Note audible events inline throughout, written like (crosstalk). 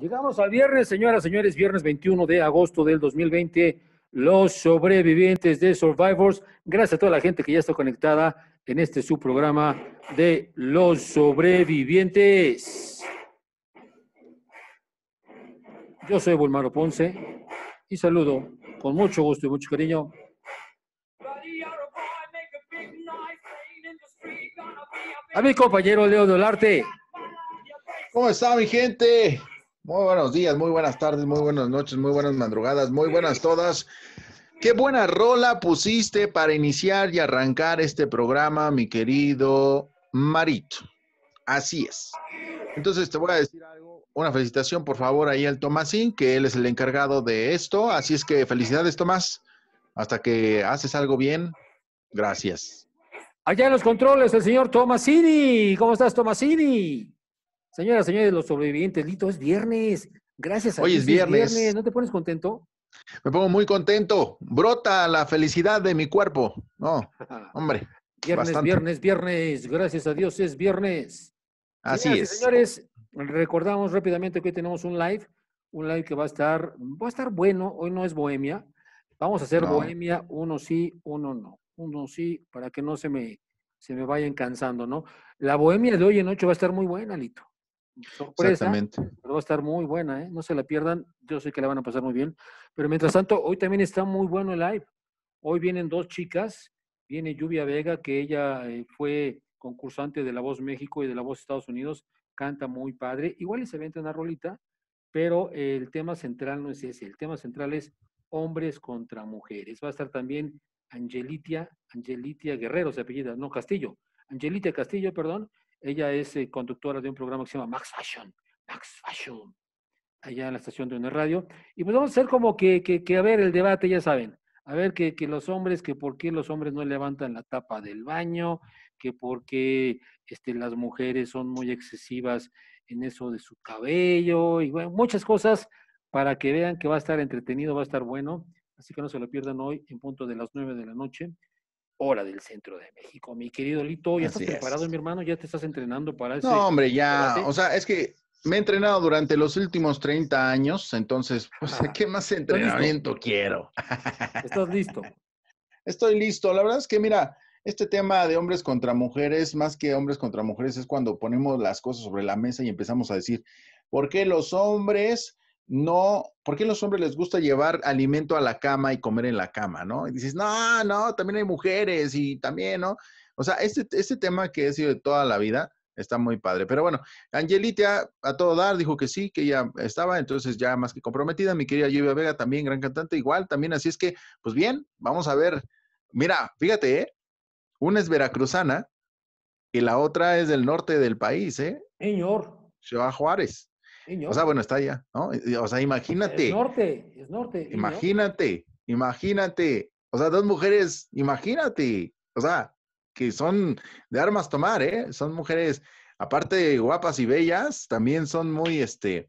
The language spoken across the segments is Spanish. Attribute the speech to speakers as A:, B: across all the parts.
A: Llegamos al viernes, señoras, señores, viernes 21 de agosto del 2020. Los sobrevivientes de Survivors, gracias a toda la gente que ya está conectada en este subprograma de los sobrevivientes. Yo soy Bulmaro Ponce y saludo con mucho gusto y mucho cariño a mi compañero Leo Dolarte. ¿Cómo está mi
B: gente? Muy buenos días, muy buenas tardes, muy buenas noches, muy buenas madrugadas, muy buenas todas. Qué buena rola pusiste para iniciar y arrancar este programa, mi querido Marito. Así es. Entonces te voy a decir algo, una felicitación por favor ahí al Tomasín, que él es el encargado de esto. Así es que felicidades Tomás, hasta que haces algo bien. Gracias. Allá en los
A: controles, el señor Tomasini. ¿Cómo estás, Tomasini? Señoras, señores, los sobrevivientes, Lito, es viernes. Gracias a Hoy es viernes. ¿No te pones contento? Me pongo muy
B: contento. Brota la felicidad de mi cuerpo. No, hombre.
A: (laughs) viernes, viernes, viernes. Gracias a Dios es viernes. Así es. Señores, recordamos rápidamente que hoy tenemos un live. Un live que va a estar, va a estar bueno. Hoy no es bohemia. Vamos a hacer bohemia, uno sí, uno no. Uno sí, para que no se me, se me vayan cansando, ¿no? La bohemia de hoy en ocho va a estar muy buena, Lito. Exactamente. Pero va a estar muy buena, ¿eh? No se la pierdan. Yo sé que la van a pasar muy bien. Pero mientras tanto, hoy también está muy bueno el live. Hoy vienen dos chicas. Viene Lluvia Vega, que ella eh, fue concursante de La Voz México y de La Voz Estados Unidos. Canta muy padre. Igual se venta una rolita, pero el tema central no es ese. El tema central es hombres contra mujeres. Va a estar también Angelitia, Angelitia Guerrero, se apellida, no Castillo. Angelitia Castillo, perdón, ella es eh, conductora de un programa que se llama Max Fashion, Max Fashion, allá en la estación de una radio. Y pues vamos a hacer como que, a ver el debate, ya saben. A ver que, los hombres, que por qué los hombres no levantan la tapa del baño, que por qué este, las mujeres son muy excesivas en eso de su cabello, y bueno, muchas cosas para que vean que va a estar entretenido, va a estar bueno. Así que no se lo pierdan hoy en punto de las nueve de la noche hora del centro de México. Mi querido Lito, ¿ya estás preparado, mi hermano? ¿Ya te estás entrenando para eso? No, hombre, ya. O
B: sea, es que me he entrenado durante los últimos 30 años, entonces, pues, ah, ¿qué más entrenamiento quiero? ¿Estás listo? (laughs) Estoy listo. La verdad es que, mira, este tema de hombres contra mujeres, más que hombres contra mujeres, es cuando ponemos las cosas sobre la mesa y empezamos a decir, ¿por qué los hombres no, ¿por qué a los hombres les gusta llevar alimento a la cama y comer en la cama, no? Y dices, no, no, también hay mujeres y también, ¿no? O sea, este, este tema que he sido de toda la vida está muy padre. Pero bueno, Angelita a todo dar dijo que sí, que ya estaba, entonces ya más que comprometida. Mi querida Lluvia Vega también, gran cantante, igual también. Así es que, pues bien, vamos a ver. Mira, fíjate, ¿eh? una es veracruzana y la otra es del norte del país, ¿eh? Señor. Se va a Juárez. O sea, bueno, está allá, ¿no? O sea, imagínate. Es
A: norte, es norte.
B: Imagínate, imagínate. O sea, dos mujeres, imagínate. O sea, que son de armas tomar, ¿eh? Son mujeres, aparte de guapas y bellas, también son muy, este,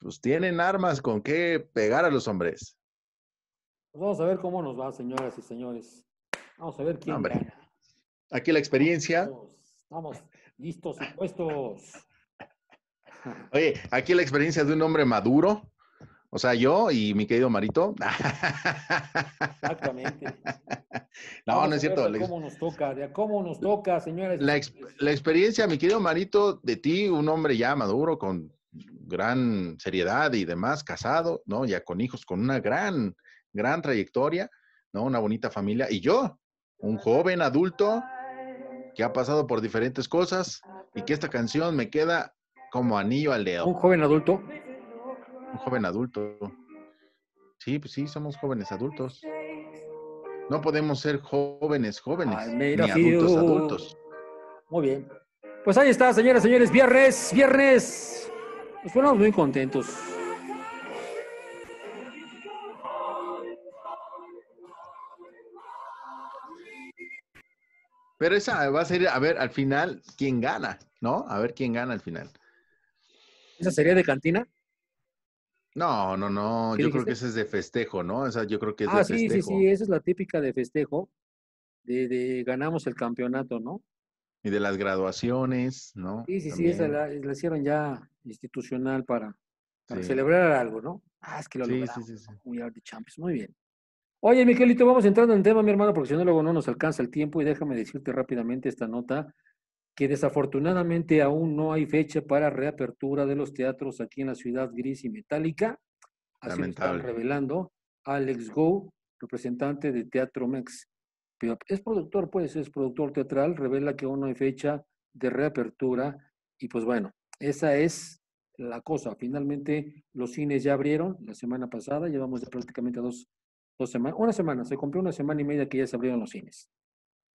B: pues tienen armas con qué pegar a los hombres.
A: Pues, vamos a ver cómo nos va, señoras y señores. Vamos a ver quién Hombre.
B: Aquí la experiencia.
A: Estamos, listos y puestos.
B: (laughs) Oye, aquí la experiencia de un hombre maduro, o sea, yo y mi querido Marito.
A: Exactamente. (laughs) No, no es cierto. ¿Cómo nos toca? señores? La,
B: la, experiencia, mi querido Marito, de ti, un hombre ya maduro, con gran seriedad y demás, casado, ¿no? Ya con hijos, con una gran, gran trayectoria, ¿no? Una bonita familia. Y yo, un joven adulto que ha pasado por diferentes cosas y que esta canción me queda como anillo al dedo. Un joven adulto. Un joven adulto. Sí, pues sí, somos jóvenes adultos. No podemos ser jóvenes, jóvenes, ni adultos, adultos.
A: Muy bien. Pues ahí está, señoras, señores, viernes, viernes. Nos fuimos muy contentos. Pero esa
B: va a ser, a ver, al final, quién gana, ¿no? A ver quién gana al final. ¿Esa
A: sería de cantina?
B: No, no, no. Yo creo que esa es de festejo, ¿no? O yo creo que es ah, sí, sí, sí.
A: Esa es la típica de festejo. De, ganamos el campeonato, ¿no?
B: Y de las graduaciones, ¿no? Sí, sí, sí. Esa la,
A: hicieron ya institucional para, celebrar algo, ¿no? Ah, es que lo lograron. Sí, sí, sí. champions. Muy bien. Oye, Miguelito, vamos entrando en tema, mi hermano, porque si no, luego no nos alcanza el tiempo. Y déjame decirte rápidamente esta nota que desafortunadamente aún no hay fecha para reapertura de los teatros aquí en la ciudad gris y metálica. Así lo revelando Alex Go, representante de Teatro Mex. Es productor, pues, es productor teatral, revela que aún no hay fecha de reapertura y pues bueno, esa es la cosa. Finalmente los cines ya abrieron la semana pasada, llevamos prácticamente dos, dos semanas, una semana, se cumplió una semana y media que ya se abrieron los cines.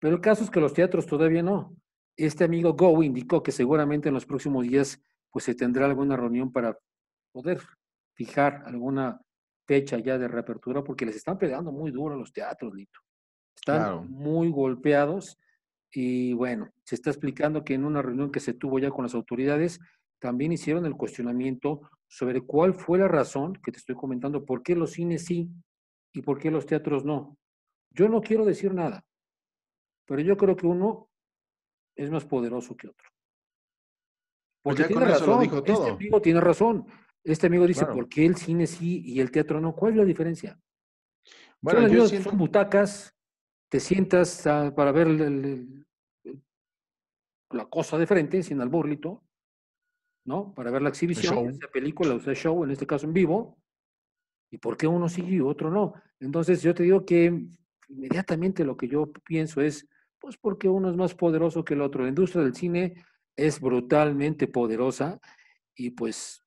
A: Pero el caso es que los teatros todavía no. Este amigo Go indicó que seguramente en los próximos días pues se tendrá alguna reunión para poder fijar alguna fecha ya de reapertura porque les están pegando muy duro a los teatros, Lito. Están muy golpeados y bueno, se está explicando que en una reunión que se tuvo ya con las autoridades también hicieron el cuestionamiento sobre cuál fue la razón que te estoy comentando, por qué los cines sí y por qué los teatros no. Yo no quiero decir nada, pero yo creo que uno es más poderoso que otro.
B: Pues Porque tiene razón, este amigo
A: tiene razón. Este amigo dice, ¿por qué el cine sí y el teatro no? ¿Cuál es la diferencia? Bueno, son, yo son butacas, te sientas para ver la cosa de frente, sin alborlito, ¿no? Para ver la exhibición, la película, o sea, show, en este caso en vivo, y por qué uno sí y otro no. Entonces yo te digo que inmediatamente lo que yo pienso es, pues porque uno es más poderoso que el otro. La industria del cine es brutalmente poderosa y pues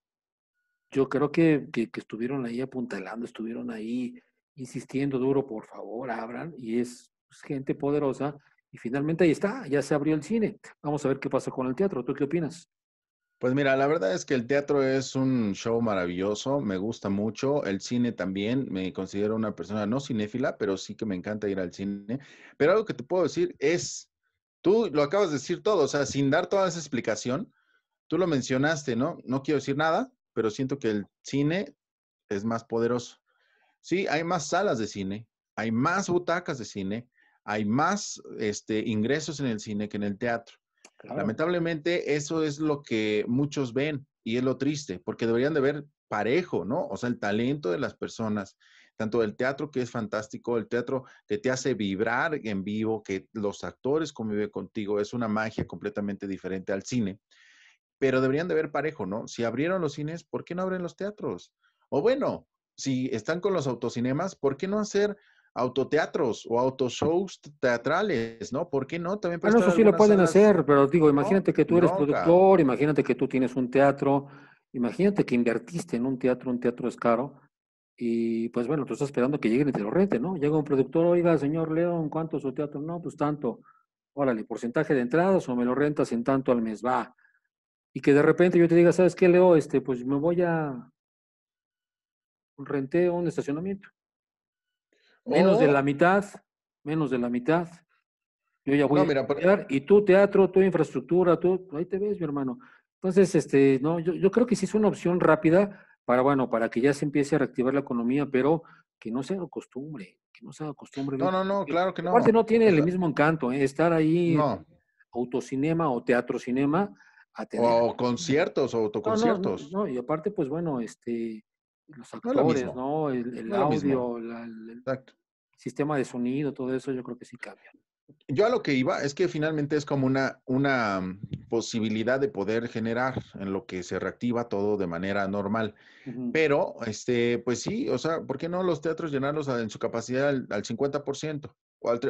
A: yo creo que, estuvieron ahí apuntalando, estuvieron ahí insistiendo duro, por favor, abran, y es pues, gente poderosa. Y finalmente ahí está, ya se abrió el cine. Vamos a ver qué pasa con el teatro. ¿Tú qué opinas? Pues mira, la verdad es que el teatro
B: es un show maravilloso, me gusta mucho, el cine también, me considero una persona no cinéfila, pero sí que me encanta ir al cine. Pero algo que te puedo decir es, tú lo acabas de decir todo, o sea, sin dar toda esa explicación, tú lo mencionaste, ¿no? No quiero decir nada, pero siento que el cine es más poderoso. Sí, hay más salas de cine, hay más butacas de cine, hay más este, ingresos en el cine que en el teatro. Lamentablemente eso es lo que muchos ven y es lo triste, porque deberían de ver parejo, ¿no? O sea, el talento de las personas, tanto del teatro que es fantástico, el teatro que te hace vibrar en vivo, que los actores conviven contigo, es una magia completamente diferente al cine, pero deberían de ver parejo, ¿no? Si abrieron los cines, ¿por qué no abren los teatros? O bueno, si están con los autocinemas, ¿por qué no hacer autoteatros o autoshows teatrales, ¿no? ¿Por qué no? También bueno, ah, eso sí lo pueden hacer,
A: pero digo, imagínate que tú eres productor, imagínate que tú tienes un teatro, imagínate que invertiste en un teatro, un teatro es caro, y pues bueno, tú estás esperando que lleguen y te lo renten, ¿no? Llega un productor, oiga, señor León, ¿cuánto es su teatro? No, pues tanto, órale, porcentaje de entradas o me lo rentas en tanto al mes, va. Y que de repente yo te diga, ¿sabes qué, Leo? Este, pues me voy a... Renté un estacionamiento Menos de oh. la mitad, menos de la mitad. Yo ya voy a quedar y tú, teatro, tu infraestructura, tú, ahí te ves, mi hermano. Entonces, este, no, yo, creo que sí es una opción rápida para, bueno, para que ya se empiece a reactivar la economía, pero que no sea costumbre,
B: que no sea costumbre. No, no, no, claro que no. Aparte no tiene
A: el mismo encanto, ¿eh? estar ahí autocinema o teatro cinema. A O conciertos, autoconciertos. no, y aparte, pues bueno, este, los actores, ¿no? El, audio, el sistema de sonido, todo eso yo creo que sí cambia. Yo a lo que iba es que finalmente es
B: como una, una mm, posibilidad de poder generar en lo que se reactiva todo de manera normal. Pero, este, pues sí, o sea, ¿por qué no los teatros llenarlos en su capacidad al, 50%?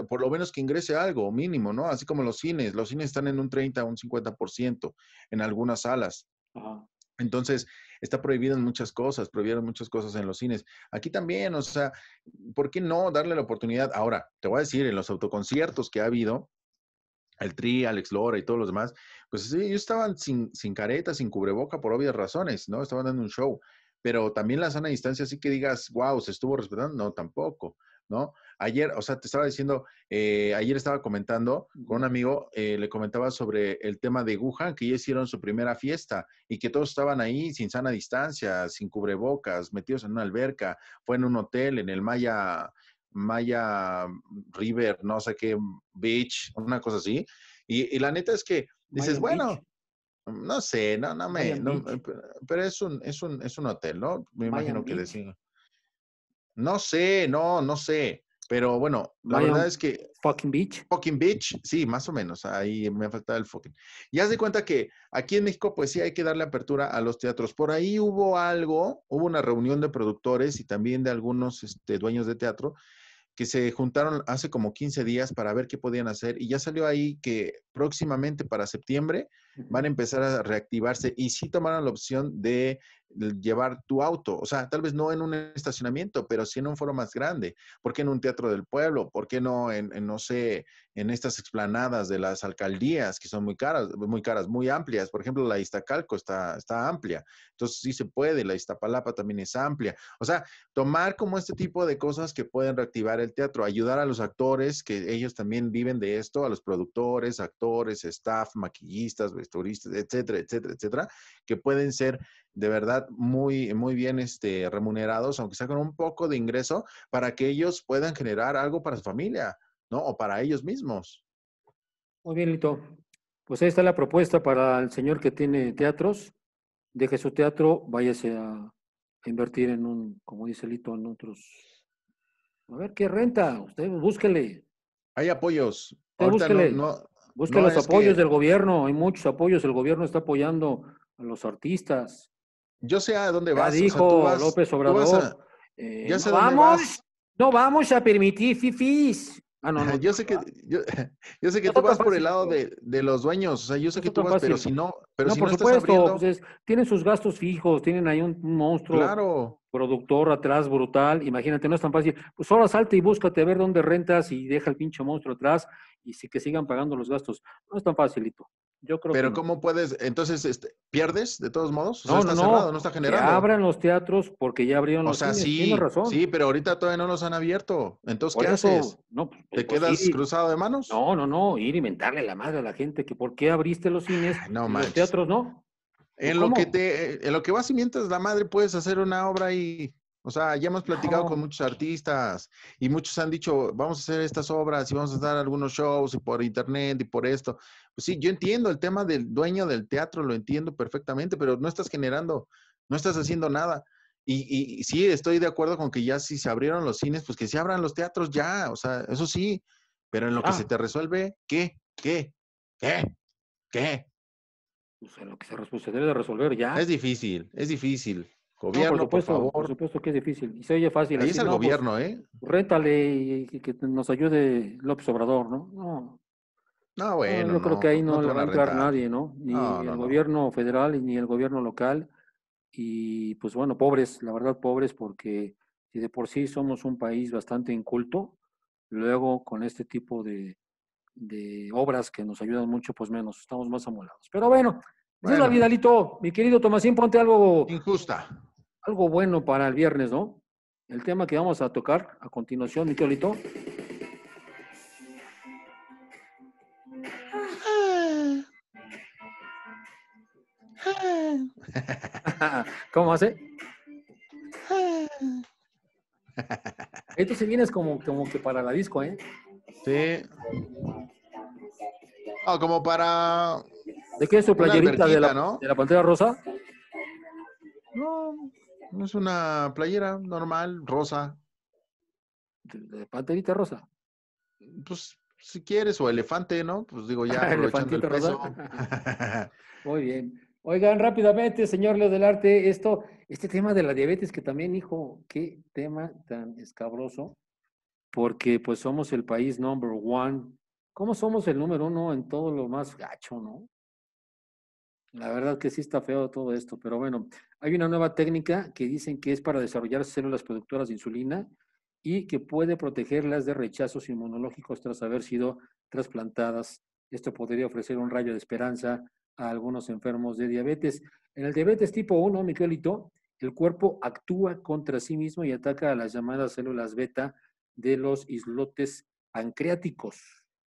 B: por lo menos que ingrese algo mínimo, ¿no? Así como los cines, los cines están en un 30, un 50% en algunas salas. Ajá. Entonces, está prohibido en muchas cosas, prohibieron muchas cosas en los cines. Aquí también, o sea, ¿por qué no darle la oportunidad? Ahora, te voy a decir, en los autoconciertos que ha habido, el Tri, Alex Lora y todos los demás, pues sí, ellos estaban sin, sin careta, sin cubreboca, por obvias razones, ¿no? Estaban dando un show. Pero también la sana distancia, así que digas, wow, se estuvo respetando, no, tampoco. ¿no? Ayer, o sea, te estaba diciendo, eh, ayer estaba comentando con un amigo, eh, le comentaba sobre el tema de Wuhan, que ya hicieron su primera fiesta y que todos estaban ahí sin sana distancia, sin cubrebocas, metidos en una alberca, fue en un hotel, en el Maya, Maya River, no sé qué, Beach, una cosa así. Y, la neta es que dices, bueno. No sé, no, no me, eh, pero es un, es un, es hotel, ¿no? Me imagino que decían. No sé, no, no sé. Pero bueno, la verdad es que. Fucking Beach. Fucking Beach, sí, más o menos. Ahí me faltaba el fucking. Ya se de cuenta que aquí en México, pues sí, hay que darle apertura a los teatros. Por ahí hubo algo, hubo una reunión de productores y también de algunos este, dueños de teatro que se juntaron hace como 15 días para ver qué podían hacer. Y ya salió ahí que próximamente para septiembre van a empezar a reactivarse y si tomaron la opción de llevar tu auto, o sea, tal vez no en un estacionamiento, pero sí en un foro más grande. ¿Por qué en un teatro del pueblo? ¿Por qué no en, no sé, en estas explanadas de las alcaldías que son muy caras, muy caras, muy amplias? Por ejemplo, la Iztacalco está, está amplia, entonces sí se puede, la Iztapalapa también es amplia. O sea, tomar como este tipo de cosas que pueden reactivar el teatro, ayudar a los actores, que ellos también viven de esto, a los productores, actores, staff, maquillistas, turistas, etcétera, etcétera, etcétera, que pueden ser de verdad muy, muy bien este, remunerados, aunque con un poco de ingreso, para que ellos
A: puedan generar algo para su familia, ¿no? O para ellos mismos. Muy bien, Lito. Pues ahí está la propuesta para el señor que tiene teatros. Deje su teatro, váyase a invertir en un, como dice Lito, en otros. A ver qué renta, usted búsquele. Hay apoyos. Ahorita no, Busca los apoyos del gobierno, hay muchos apoyos, el gobierno está apoyando a los artistas.
B: Yo sé a dónde vas. Ya dijo López Obrador. vamos, no vamos a permitir fifis. Ah, no, no, (laughs) yo sé que, yo, sé que tú vas por el lado de,
A: los dueños, o sea, yo sé que tú vas, pero si no, pero no, si por no supuesto, pues, tienen sus gastos fijos, tienen ahí un, monstruo productor atrás brutal, imagínate, no es tan fácil, pues ahora salte y búscate a ver dónde rentas y deja el pinche monstruo atrás y sí que sigan pagando los gastos, no es tan facilito creo Pero ¿cómo puedes? Entonces, este, ¿pierdes de todos modos? O no, está no, no está generando. abran los teatros porque ya abrieron los cines. Sí, razón.
B: Sí, pero ahorita todavía no los han abierto. Entonces, ¿qué haces?
A: No, pues, ¿Te pues, quedas cruzado de manos? No, no, no. Ir y mentarle la madre a la gente que por qué abriste los cines ah, no, y los teatros no. En lo, que te, eh, en lo que vas y
B: mientas la madre, puedes hacer una obra y o sea, ya hemos platicado con muchos artistas y muchos han dicho, vamos a hacer estas obras y vamos a dar algunos shows y por internet y por esto. Pues sí, yo entiendo el tema del dueño del teatro, lo entiendo perfectamente, pero no estás generando, no estás haciendo nada. Y, y, sí, estoy de acuerdo con que ya si se abrieron los cines, pues que se abran los teatros ya, o sea, eso sí, pero en lo que se te resuelve, ¿qué? ¿Qué?
A: ¿Qué? ¿Qué? O pues sea, lo que se, se debe resolver ya. Es difícil, es difícil. Gobierno, por, supuesto, que es difícil. Y se oye fácil. Ahí el pues, gobierno, ¿eh? Rétale y, que nos ayude López Obrador, ¿no? No, no bueno. yo creo que ahí no, le va a entrar nadie, ¿no? Ni el gobierno federal ni el gobierno local. Y pues bueno, pobres, la verdad, pobres, porque si de por sí somos un país bastante inculto, luego con este tipo de, obras que nos ayudan mucho, pues menos, estamos más amolados. Pero bueno, es la vida, Lito. Mi querido Tomasín, ponte algo. Injusta algo bueno para el viernes, ¿no? El tema que vamos a tocar a continuación, mi (laughs) ¿Cómo hace? Esto si vienes como, como que para la disco, ¿eh? Sí. Ah, como
B: para.
C: ¿De qué es su playerita de la, de la pantera rosa?
B: No, es una playera normal, rosa. ¿De
A: panterita rosa?
B: Pues si quieres, o elefante, ¿no? Pues digo ya (laughs) aprovechando el
A: (laughs) Muy bien. Oigan, rápidamente, señor Leo del arte, esto, este tema de la diabetes, que también, hijo, qué tema tan escabroso, porque pues somos el país number one. ¿Cómo somos el número uno en todo lo más gacho, no? La verdad que sí está feo todo esto, pero bueno, hay una nueva técnica que dicen que es para desarrollar células productoras de insulina y que puede protegerlas de rechazos inmunológicos tras haber sido trasplantadas. Esto podría ofrecer un rayo de esperanza a algunos enfermos de diabetes. En el diabetes tipo 1, Miquelito, el cuerpo actúa contra sí mismo y ataca a las llamadas células beta de los islotes pancreáticos.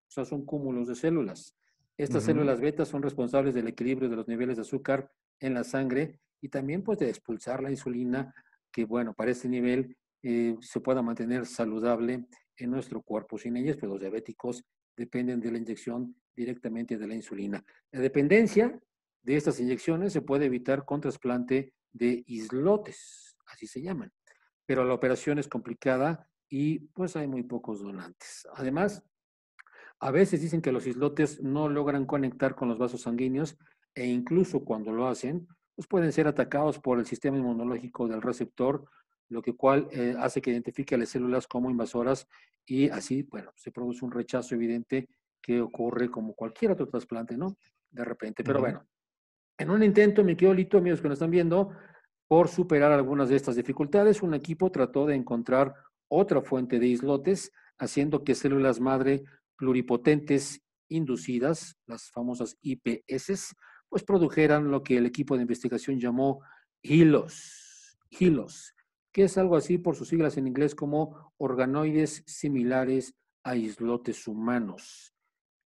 A: O sea, son cúmulos de células.
C: Estas células
A: beta son responsables del equilibrio de los niveles de azúcar en la sangre y también pues de expulsar la insulina que bueno, para este nivel eh, se pueda mantener saludable en nuestro cuerpo. Sin ellas, pero pues, los diabéticos dependen de la inyección directamente de la insulina. La dependencia de estas inyecciones se puede evitar con trasplante de islotes, así se llaman. Pero la operación es complicada y pues hay muy pocos donantes. Además, a veces dicen que los islotes no logran conectar con los vasos sanguíneos e incluso cuando lo hacen, pues pueden ser atacados por el sistema inmunológico del receptor, lo que cual eh, hace que identifique a las células como invasoras y así, bueno, se produce un rechazo evidente que ocurre como cualquier otro trasplante, ¿no? De repente. Pero bueno, en un intento, mi querido Lito, amigos que nos están viendo, por superar algunas de estas dificultades, un equipo trató de encontrar otra fuente de islotes, haciendo que células madre pluripotentes inducidas, las famosas IPS, pues produjeran lo que el equipo de investigación llamó hilos, hilos, que es algo así por sus siglas en inglés como organoides similares a islotes humanos.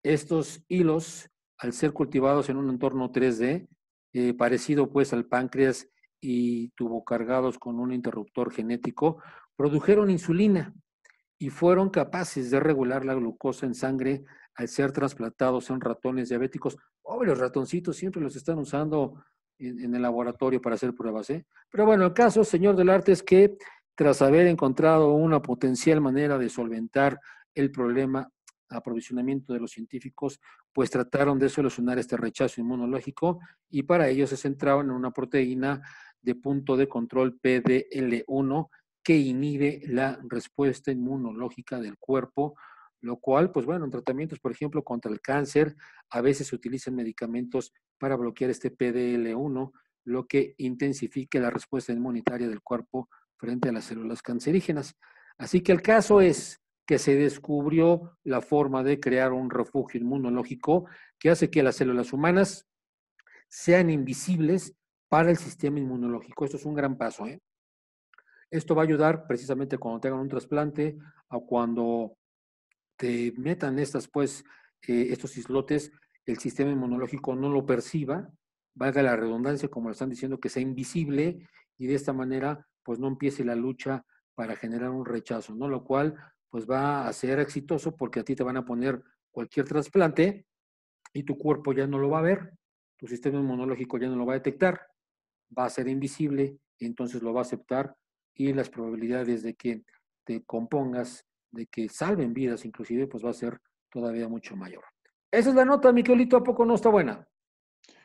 A: Estos hilos, al ser cultivados en un entorno 3D, eh, parecido pues al páncreas y tuvo cargados con un interruptor genético, produjeron insulina y fueron capaces de regular la glucosa en sangre al ser trasplantados en ratones diabéticos Oh, los ratoncitos, siempre los están usando en, el laboratorio para hacer pruebas. ¿eh? Pero bueno, el caso, señor del arte, es que tras haber encontrado una potencial manera de solventar el problema aprovisionamiento de los científicos, pues trataron de solucionar este rechazo inmunológico y para ello se centraron en una proteína de punto de control PDL1 que inhibe la respuesta inmunológica del cuerpo lo cual, pues bueno, en tratamientos, por ejemplo, contra el cáncer, a veces se utilizan medicamentos para bloquear este PDL1, lo que intensifique la respuesta inmunitaria del cuerpo frente a las células cancerígenas. Así que el caso es que se descubrió la forma de crear un refugio inmunológico que hace que las células humanas sean invisibles para el sistema inmunológico. Esto es un gran paso. ¿eh? Esto va a ayudar precisamente cuando tengan un trasplante o cuando te metan estas, pues, eh, estos islotes, el sistema inmunológico no lo perciba, valga la redundancia, como lo están diciendo, que sea invisible y de esta manera, pues, no empiece la lucha para generar un rechazo, ¿no? Lo cual, pues, va a ser exitoso porque a ti te van a poner cualquier trasplante y tu cuerpo ya no lo va a ver, tu sistema inmunológico ya no lo va a detectar, va a ser invisible, entonces lo va a aceptar y las probabilidades de que te compongas de que salven vidas, inclusive, pues va a ser todavía mucho mayor. Esa es la nota, Miquelito, ¿a poco no está buena?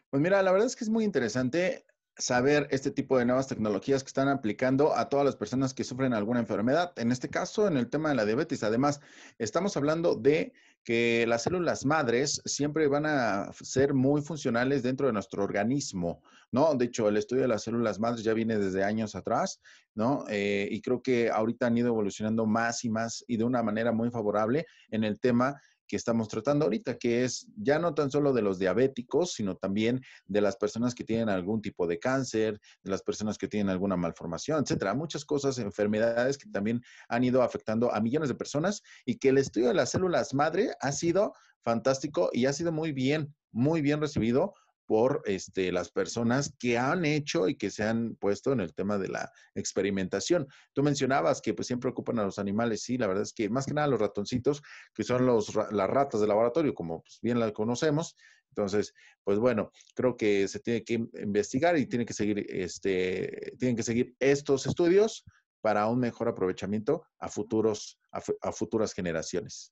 A: Pues mira, la verdad es que es muy interesante saber este tipo de
B: nuevas tecnologías que están aplicando a todas las personas que sufren alguna enfermedad. En este caso, en el tema de la diabetes, además, estamos hablando de que las células madres siempre van a ser muy funcionales dentro de nuestro organismo, ¿no? De hecho, el estudio de las células madres ya viene desde años atrás, ¿no? Eh, y creo que ahorita han ido evolucionando más y más y de una manera muy favorable en el tema que estamos tratando ahorita, que es ya no tan solo de los diabéticos, sino también de las personas que tienen algún tipo de cáncer, de las personas que tienen alguna malformación, etcétera. Muchas cosas, enfermedades que también han ido afectando a millones de personas y que el estudio de las células madre ha sido fantástico y ha sido muy bien, muy bien recibido por este, las personas que han hecho y que se han puesto en el tema de la experimentación. Tú mencionabas que pues siempre ocupan a los animales, sí, la verdad es que más que nada los ratoncitos, que son las ratas de laboratorio, como pues, bien las conocemos. Entonces, pues bueno, creo que se tiene que investigar y tiene que seguir, este, tienen que seguir estos estudios para un mejor aprovechamiento a futuros, a futuras
A: generaciones.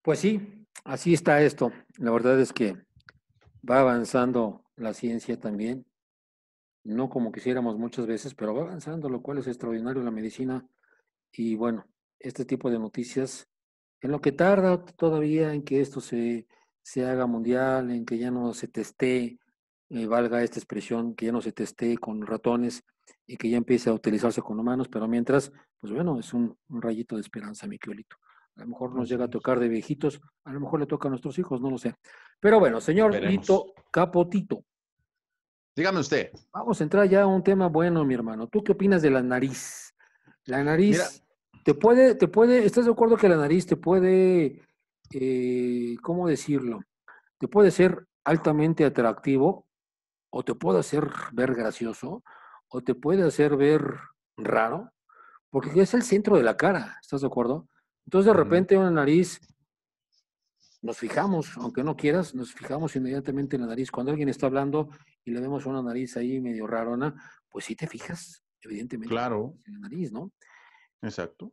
A: Pues sí, así está esto. La verdad es que va avanzando la ciencia también, no como quisiéramos muchas veces, pero va avanzando, lo cual es extraordinario la medicina. Y bueno, este tipo de noticias, en lo que tarda todavía en que esto se, se haga mundial, en que ya no se teste eh, valga esta expresión, que ya no se teste con ratones y que ya empiece a utilizarse con humanos, pero mientras, pues bueno, es un, rayito de esperanza, mi querido a lo mejor nos llega a tocar de viejitos, a lo mejor le toca a nuestros hijos, no lo sé. Pero bueno, señor Capotito. Dígame usted. Vamos a entrar ya a un tema bueno, mi hermano. ¿Tú qué opinas de la nariz? La nariz te puede, te puede, ¿estás de acuerdo que la nariz te puede, eh, ¿cómo decirlo? Te puede ser altamente atractivo o te puede hacer ver gracioso o te puede hacer ver raro, porque es el centro de la cara, ¿estás de acuerdo? Entonces de repente una nariz, nos fijamos, aunque no quieras, nos fijamos inmediatamente en la nariz. Cuando alguien está hablando y le vemos una nariz ahí medio rarona, pues sí te fijas, evidentemente. Claro. En la nariz, ¿no? Exacto.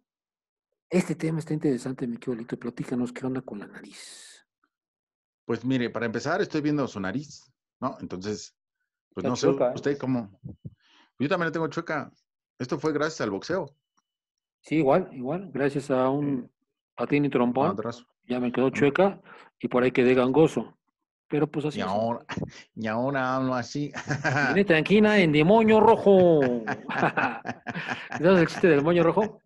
A: Este tema está interesante, mi querido Lito. Platícanos qué onda con la nariz.
B: Pues mire, para empezar, estoy viendo su nariz, ¿no? Entonces,
A: pues no sé, ¿eh? usted cómo. Yo también la tengo chueca. Esto fue gracias al boxeo. Sí, igual, igual, gracias a un patín y trompón, ya me quedó mm. chueca y por ahí quedé gangoso. Pero pues así. Y ahora, y ahora hablo así. Tiene tranquila en demonio rojo. (laughs) ¿Sabes el chiste del demonio rojo?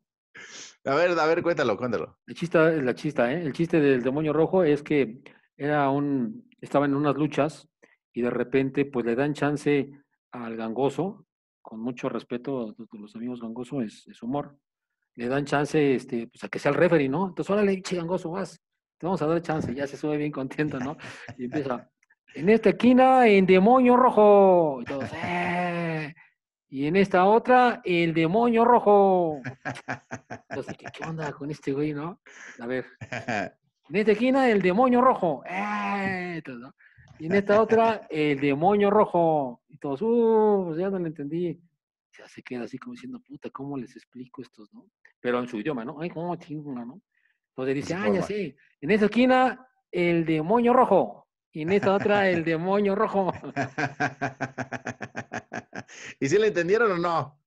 A: A ver, a ver, cuéntalo, cuéntalo. El chiste, es la chista, ¿eh? El chiste del demonio rojo es que era un, estaba en unas luchas y de repente pues le dan chance al gangoso, con mucho respeto a los amigos gangoso, es, es humor le dan chance este, pues, a que sea el referee, ¿no? Entonces, ahora le órale, chigangoso, vas, te vamos a dar chance, ya se sube bien contento, ¿no? Y empieza, en esta esquina, el demonio rojo. Y, todos, ¡Eh! y en esta otra, el demonio rojo. Entonces, ¿qué, onda con este güey, no? A ver. En esta esquina, el demonio rojo. ¡Eh! Y en esta otra, el demonio rojo. Y todos, uh, ya no lo entendí. Ya se queda así como diciendo, puta, ¿cómo les explico estos, no? pero en su idioma, ¿no? Ay, cómo chingona, ¿no? Entonces dice, ah, ya sé, en esa esquina el demonio rojo y en esa otra el demonio rojo. (laughs) ¿Y si le entendieron o no?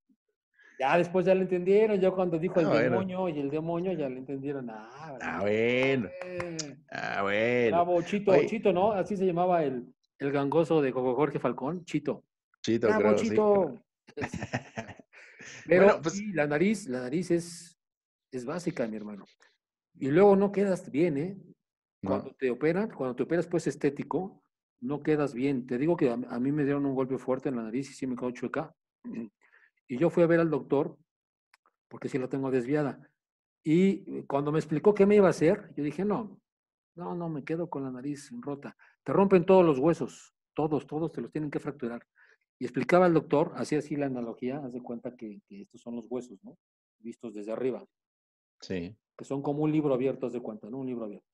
A: Ya después ya lo entendieron, yo cuando dijo ah, el demonio y el demonio ya le entendieron. Ah, ah bueno. Ah, bueno. Bravo, Chito, Chito, ¿no? Así se llamaba el, el gangoso de Coco Jorge Falcón, Chito. Chito, Bravo, creo, Chito. Sí, creo. (laughs) Pero pues la nariz, la nariz es, es básica, mi hermano. Y luego no quedas bien, ¿eh? Cuando te operan, cuando te operas pues estético, no quedas bien. Te digo que a, mí me dieron un golpe fuerte en la nariz y sí me quedó chueca. (clears throat) Y yo fui a ver al doctor, porque sí la tengo desviada. Y cuando me explicó qué me iba a hacer, yo dije, no, no, no, me quedo con la nariz rota. Te rompen todos los huesos, todos, todos te los tienen que fracturar. Y explicaba el doctor, hacía así la analogía, haz de cuenta que, estos son los huesos, ¿no? Vistos desde arriba. Sí. Que son como un libro abierto, haz de cuenta, ¿no? Un libro abierto.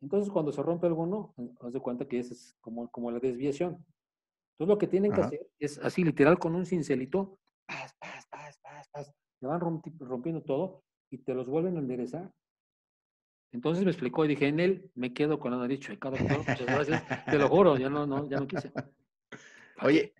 A: Entonces, cuando se rompe alguno, haz de cuenta que esa es como, como la desviación. Entonces, lo que tienen que hacer es así, literal, con un cincelito, paz, paz, paz, paz, Te van rompiendo todo y te los vuelven a enderezar. Entonces me explicó y dije, en él me quedo con lo dicho. muchas gracias. Te lo juro, ya no, no, ya no quise. (laughs)
B: Oye,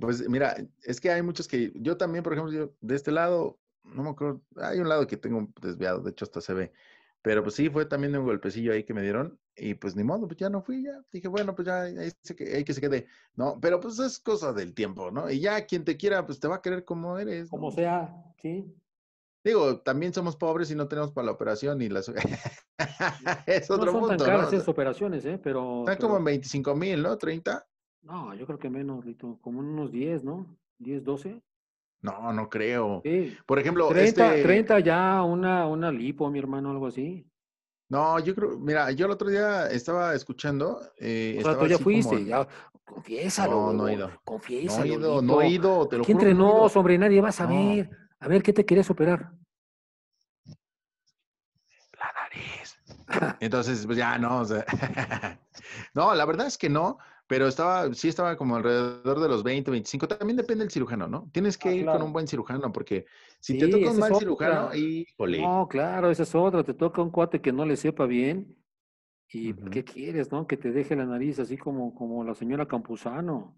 B: pues mira, es que hay muchos que yo también, por ejemplo, de este lado, no me acuerdo, hay un lado que tengo desviado, de hecho hasta se ve, pero pues sí, fue también un golpecillo ahí que me dieron y pues ni modo, pues ya no fui, ya dije, bueno, pues ya ahí, se, que se quede, ¿no? Pero pues es cosa del tiempo, ¿no? Y ya quien te quiera, pues te va a querer como eres. Como sea, sí. Digo, también somos pobres y no tenemos para la operación y las... (laughs)
A: es otro no son tan caras esas
B: operaciones, ¿eh? Pero... Están como en 25 mil, ¿no? 30.
A: No, yo creo que menos, Rito, como unos 10, ¿no? 10, 12. No, no creo. Por ejemplo, 30, este... 30
B: ya, una, una
A: lipo, mi hermano, algo así.
B: No, yo creo, mira, yo el otro día estaba escuchando.
A: Eh, o sea, tú ya fuiste, como... ya, confiésalo. No, no he ido. Confiésalo. No he ido, no he ido, te lo ¿Quién juro. entrenó, no sobre Nadie vas a no. A ver, ¿qué te querías operar?
B: La nariz. Entonces, pues ya no, o sea, (laughs) no, la verdad es que no. Pero estaba, sí estaba como alrededor de los 20, 25. También depende del cirujano,
A: ¿no? Tienes que ah, ir con un buen cirujano, porque si te toca un mal cirujano,
B: híjole.
A: No, claro, esa es otra. Te toca un cuate que no le sepa bien. ¿Y qué quieres, no? Que te deje la nariz así como, como la señora Campuzano.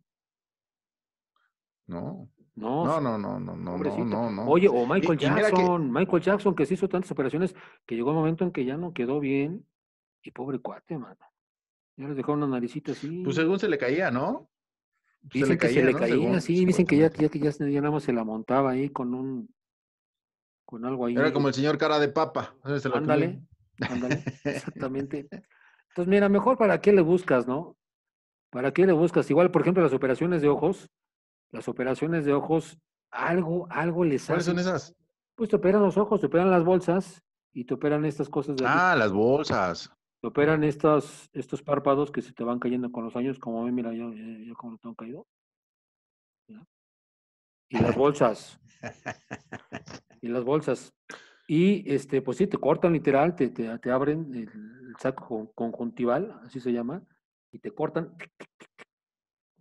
A: No. No, no, no, no, no, no, no, Oye, o Michael Jackson, Michael Jackson que se hizo tantas operaciones que llegó un momento en que ya no quedó bien y pobre cuate, mano. Ya les dejó una naricita así. Pues según se le caía, ¿no? dicen se que se le caía, sí, dicen que ya, que ya, nada más se la montaba ahí con un,
B: con algo ahí. Era como el señor cara de papa.
A: ándale, ándale, (laughs) exactamente. Entonces, mira, mejor para qué le buscas, ¿no? ¿Para qué le buscas? Igual, por ejemplo, las operaciones de ojos, las operaciones de ojos, algo, algo les ¿Cuáles son esas? Pues te operan los ojos, te operan las bolsas y te operan estas cosas de... Ah, las bolsas operan estas, estos párpados que se te van cayendo con los años, como mí, mira, yo, como como tengo caído. Y las bolsas. y las bolsas. Y este, pues sí, te cortan literal, te, te, abren el, saco conjuntival, así se llama, y te cortan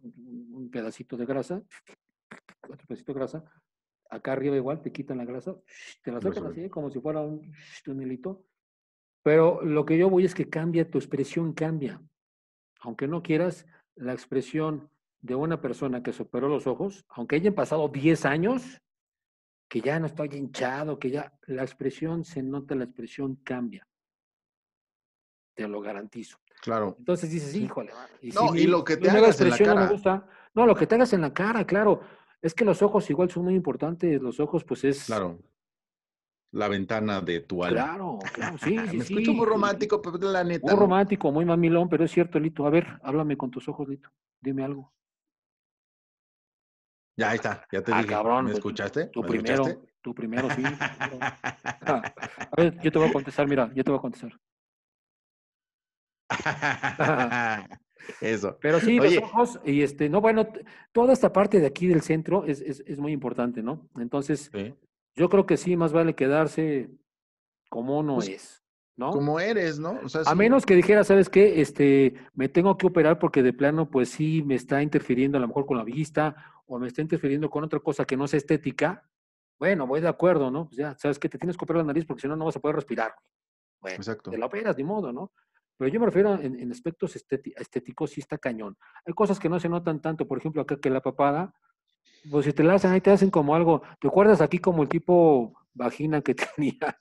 A: un pedacito de grasa, otro pedacito de grasa, acá arriba igual te quitan la grasa, te la sacan así como si fuera un, un pero lo que yo voy es que cambia, tu expresión cambia. Aunque no quieras, la expresión de una persona que superó los ojos, aunque hayan pasado 10 años, que ya no está hinchado, que ya la expresión se nota, la expresión cambia. Te lo garantizo. Claro. Entonces dices, híjole. no, y lo que te hagas en la cara. No, no, lo que te hagas en la cara, claro. Es que los ojos igual son muy importantes. Los ojos, pues es. Claro la ventana de tu alma.
B: Claro, claro, sí, (laughs) sí. Me escucho muy romántico, pero la neta. Muy
A: romántico, muy mamilón, pero es cierto, Lito. A ver, háblame con tus ojos, Lito. Dime algo. Ya, ahí está, ya te ah, Cabrón, ¿Me pues, escuchaste? Tú primero, tú primero, sí. (laughs) Ah, a ver, yo te voy a contestar, mira, yo te voy a contestar. (laughs) Eso. Pero sí, los ojos, y este, no, bueno, toda esta parte de aquí del centro es, es, es muy importante, ¿no? Entonces, sí. Yo creo que sí, más vale quedarse como uno pues, es, ¿no? Como eres, ¿no? a menos que dijera, ¿sabes qué? Este, me tengo que operar porque de plano, pues sí, me está interfiriendo a lo mejor con la vista o me está interfiriendo con otra cosa que no sea estética. Bueno, voy de acuerdo, ¿no? Pues ya, ¿sabes que Te tienes que operar la nariz porque si no, no vas a poder respirar. Bueno, Exacto. te la operas, ni modo, ¿no? Pero yo me refiero en, en aspectos estéticos, sí está cañón. Hay cosas que no se notan tanto, por ejemplo, acá que la papada, pues si te la hacen, ahí te hacen como algo. ¿Te acuerdas aquí como el tipo vagina que (laughs) tenía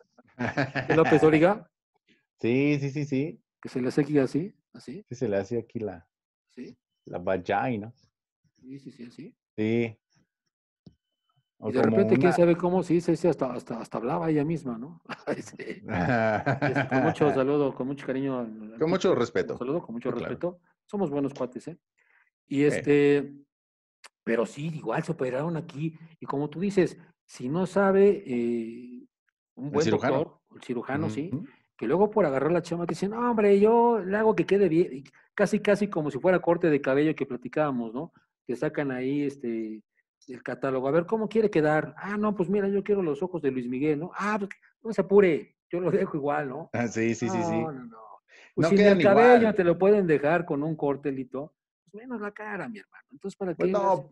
A: López Origa? Sí, sí, sí, sí. Que se le hace aquí así, así. Sí, se le hace aquí la. Sí.
B: La vagina.
A: Sí, sí, sí, así. Sí. y de repente, quién sabe cómo Sí, dice, hasta, hasta, hablaba ella misma, ¿no? sí. (laughs) Ah, este, este, con (laughs) mucho saludo, con mucho cariño. con mucho respeto. Saludo, con mucho ah, respeto. Somos buenos cuates, ¿eh? Y este, pero sí, igual se operaron aquí. Y como tú dices, si no sabe eh, un buen cirujano. doctor, el cirujano, sí, que luego por agarrar la chama que dicen, hombre, yo le hago que quede bien, casi, casi como si fuera corte de cabello que platicábamos, ¿no? Que sacan ahí este el catálogo, a ver, ¿cómo quiere quedar? Ah, no, pues mira, yo quiero los ojos de Luis Miguel, ¿no? Ah, pues no se apure, yo lo (laughs) dejo igual, ¿no?
B: Ah, sí, sí, sí, sí. No, no, no.
A: Pues no el cabello te lo pueden dejar con un cortelito, menos la cara, mi hermano. Entonces, ¿para pues qué? no.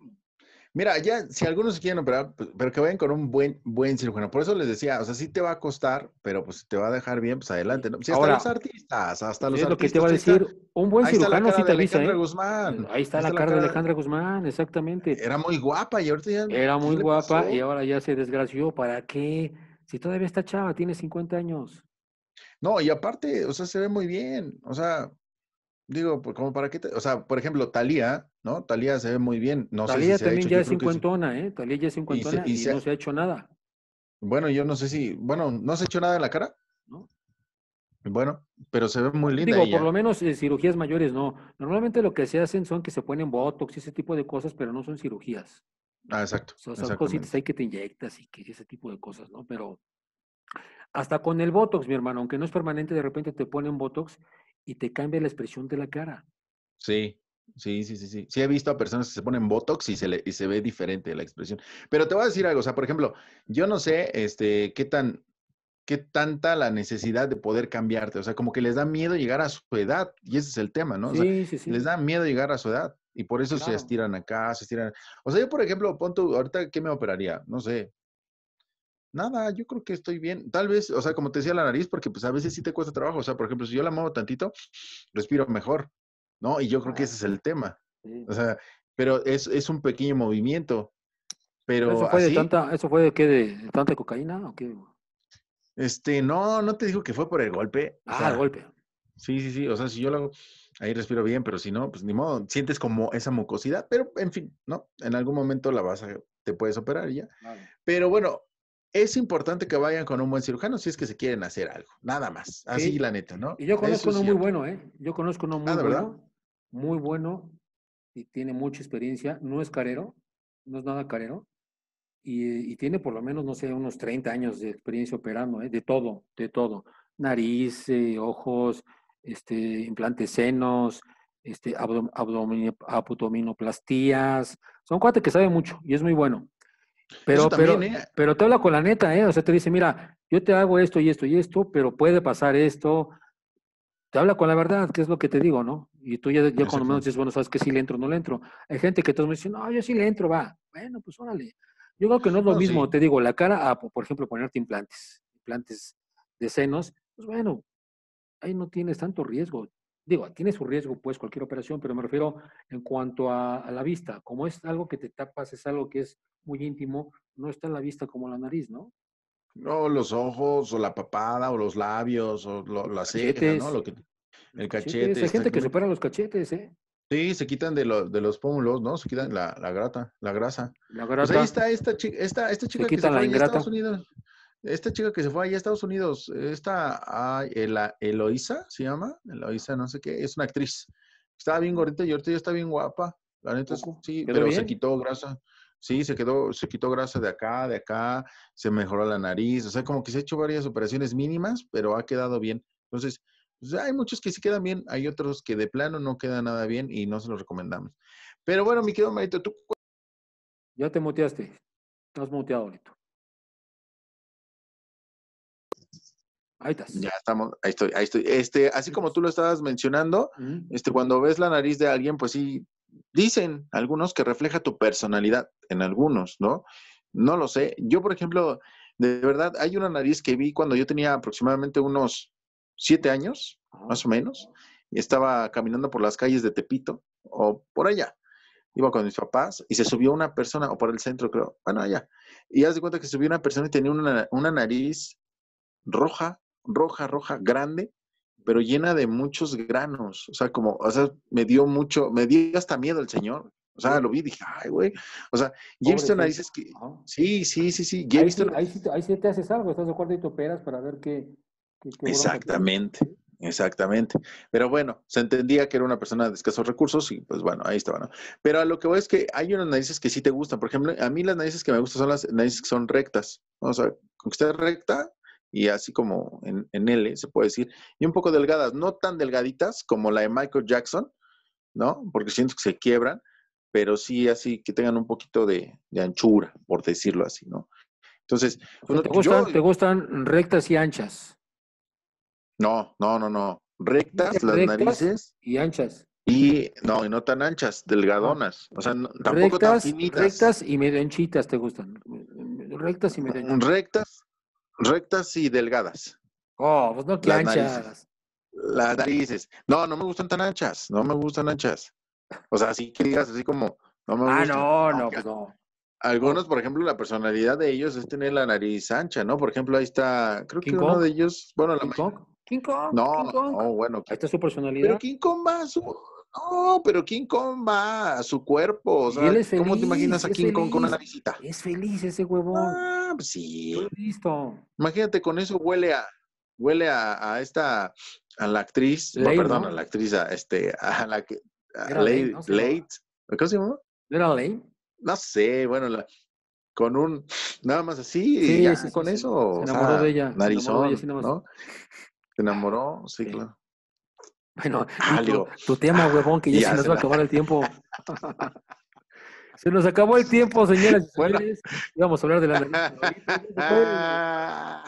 A: Mira, ya, si
B: algunos quieren operar, pues, pero que vayan con un buen, buen cirujano. Por eso les decía, o sea, sí te va a costar, pero pues te va a dejar bien, pues adelante. Si hasta los artistas, hasta los artistas. Es lo que te va a decir, un buen cirujano sí te avisa. ¿eh? Guzmán. Ahí está, la, cara, de Alejandra
A: Guzmán, exactamente. Era muy guapa y ahorita ya. Era muy guapa y ahora ya se desgració. ¿Para qué? Si todavía está chava, tiene 50 años.
B: No, y aparte, o sea, se ve muy bien. O sea, Digo, como para qué, o sea, por ejemplo, Talía, ¿no? Talía se ve muy bien. No Talía también ¿eh? ya es
A: cincuentona, ¿eh? Talía ya es cincuentona y, no se ha hecho nada. Bueno, yo no sé si, bueno, ¿no se ha hecho nada en la cara? No. Bueno,
B: pero se ve muy linda. Digo, por lo
A: menos eh, cirugías mayores no. Normalmente lo que se hacen son que se ponen botox y ese tipo de cosas, pero no son cirugías. Ah, exacto. son cositas ahí que te inyectas y que ese tipo de cosas, ¿no? Pero hasta con el botox, mi hermano, aunque no es permanente, de repente te ponen botox y te cambia la expresión de la cara.
B: Sí, sí, sí, sí, sí. Sí he visto a personas que se ponen Botox y se, y se ve diferente la expresión. Pero te voy a decir algo, o sea, por ejemplo, yo no sé este, qué tan, qué tanta la necesidad de poder cambiarte. O sea, como que les da miedo llegar a su edad, y ese es el tema, ¿no? sí, sí, sí. Les da miedo llegar a su edad. Y por eso se estiran acá, se estiran. O sea, yo, por ejemplo, pon ahorita, ¿qué me operaría? No sé, nada, yo creo que estoy bien. Tal vez, o sea, como te decía la nariz, porque pues a veces sí te cuesta trabajo. O sea, por ejemplo, si yo la muevo tantito, respiro mejor, ¿no? Y yo creo que ah, ese es el tema. O sea, pero es, un pequeño movimiento. Pero ¿Eso fue, de tanta, ¿Eso tanta cocaína o qué? Este, no, no te digo que fue por el golpe. Ah, el golpe. Sí, sí, sí. O sea, si yo lo hago, ahí respiro bien, pero si no, pues ni modo. Sientes como esa mucosidad, pero en fin, ¿no? En algún momento la vas a, te puedes operar y ya. Pero bueno, es importante que vayan con un buen cirujano si es que se quieren hacer
A: algo, nada más. Así la neta, ¿no? Y yo conozco uno muy bueno, ¿eh? Yo conozco uno muy ah, bueno, muy bueno y tiene mucha experiencia. No es carero, no es nada carero. Y, tiene por lo menos, no sé, unos 30 años de experiencia operando, ¿eh? De todo, de todo. Nariz, eh, ojos, este, implantes senos, este, abdominoplastías. Son cuatro que sabe mucho y es muy bueno. Pero, pero, ¿eh? pero te habla con la neta, ¿eh? O sea, te dice, mira, yo te hago esto y esto y esto, pero puede pasar esto. Te habla con la verdad, que es lo que te digo, ¿no? Y tú ya, ya cuando menos dices, bueno, sabes que sí le entro no le entro. Hay gente que todos me dicen, no, yo sí le entro, va. Bueno, pues órale. Yo creo que no es lo mismo, te digo, la cara a, por ejemplo, ponerte implantes, implantes de senos, pues bueno, ahí no tienes tanto riesgo digo, tiene su riesgo, pues, cualquier operación, pero me refiero en cuanto a, la vista. Como es algo que te tapas, es algo que es muy íntimo, no está en la vista como la nariz, ¿no?
B: No, los ojos, o la papada, o los labios, o la ceja, ¿no? el cachete. Hay gente este, que
A: supera los cachetes, ¿eh?
B: Sí, se quitan de, de los pómulos, ¿no? Se quitan la, grata, la grasa. La grasa. Pues ahí está esta chica, esta, esta chica que se fue a Estados Unidos. Esta chica que se fue allá a Estados Unidos, esta ah, la ah, Eloisa, se llama, Eloisa no sé qué, es una actriz. Estaba bien gordita y ahorita ya está bien guapa. La neta es, sí, pero se quitó grasa. Sí, se quedó, se quitó grasa de acá, de acá, se mejoró la nariz, o sea, como que se ha hecho varias operaciones mínimas, pero ha quedado bien. Entonces, pues, hay muchos que sí quedan bien, hay otros que de plano no queda nada bien y no se los recomendamos. Pero bueno, mi querido Marito, tú. Ya te muteaste. Estás muteado, ahorita. Ahí estás. Ya estamos, ahí estoy, ahí estoy. Este, así como tú lo estabas mencionando, mm. este, cuando ves la nariz de alguien, pues sí, dicen algunos que refleja tu personalidad, en algunos, ¿no? No lo sé. Yo, por ejemplo, de verdad, hay una nariz que vi cuando yo tenía aproximadamente unos siete años, ah. más o menos. y Estaba caminando por las calles de Tepito o por allá. Iba con mis papás y se subió una persona, o por el centro, creo, bueno, allá. Y haz de cuenta que se subió una persona y tenía una nariz roja roja, roja, grande, pero llena de muchos granos. O sea, como, o sea, me dio mucho, me dio hasta miedo el señor. O sea, lo vi y dije, ay, güey. O sea, he visto dices que. Sí, sí,
A: sí, sí. Ahí, sí, ahí, te haces algo, estás de acuerdo y te operas para ver qué. exactamente,
B: exactamente. Pero bueno, se entendía que era una persona de escasos recursos y pues bueno, ahí estaba, ¿no? Pero a lo que voy es que hay unas narices que sí te gustan. Por ejemplo, a mí las narices que me gustan son las narices que son rectas. O sea, con que esté recta, y así como en, L, se puede decir, y un poco delgadas, no tan delgaditas como la de Michael Jackson, ¿no? Porque siento que se quiebran, pero sí así que tengan un poquito de, anchura, por decirlo así, ¿no? Entonces, pues, ¿Te,
A: gustan, rectas y anchas?
B: No, no, no, no. Rectas, las narices. Y anchas. Y no, y no tan anchas, delgadonas. O sea, tampoco tan finitas. Rectas
A: y medio anchitas te gustan.
B: Rectas y medio Rectas rectas y delgadas.
A: Oh, pues no
B: Las Narices. No, no me gustan tan anchas, no me gustan anchas. O sea, así que digas así como, Ah, no, no, pues no. Algunos, por ejemplo, la personalidad de ellos es tener la nariz ancha, ¿no? Por ejemplo, ahí está, creo que uno de ellos, bueno, la No, no, bueno. Ahí está su personalidad. Pero ¿Kinko Kong no, pero King Kong va a su cuerpo. ¿Cómo te imaginas a King Kong con una
A: visita? Es feliz ese huevón. Ah, pues sí.
B: Imagínate, con eso huele a, huele a, esta, a la actriz, perdón, a la actriz, a este, a la que, a Late, no, ¿cómo se llama? ¿Era Late? No sé, bueno, con un, nada más así, y con eso. Se enamoró de ella. Narizón, Se enamoró, sí. claro. Bueno, (laughs) ah,
A: tu, tema, huevón, que (laughs) ya, se nos va a acabar el tiempo. (laughs) se nos acabó el tiempo, señoras y señores. Vamos a hablar de la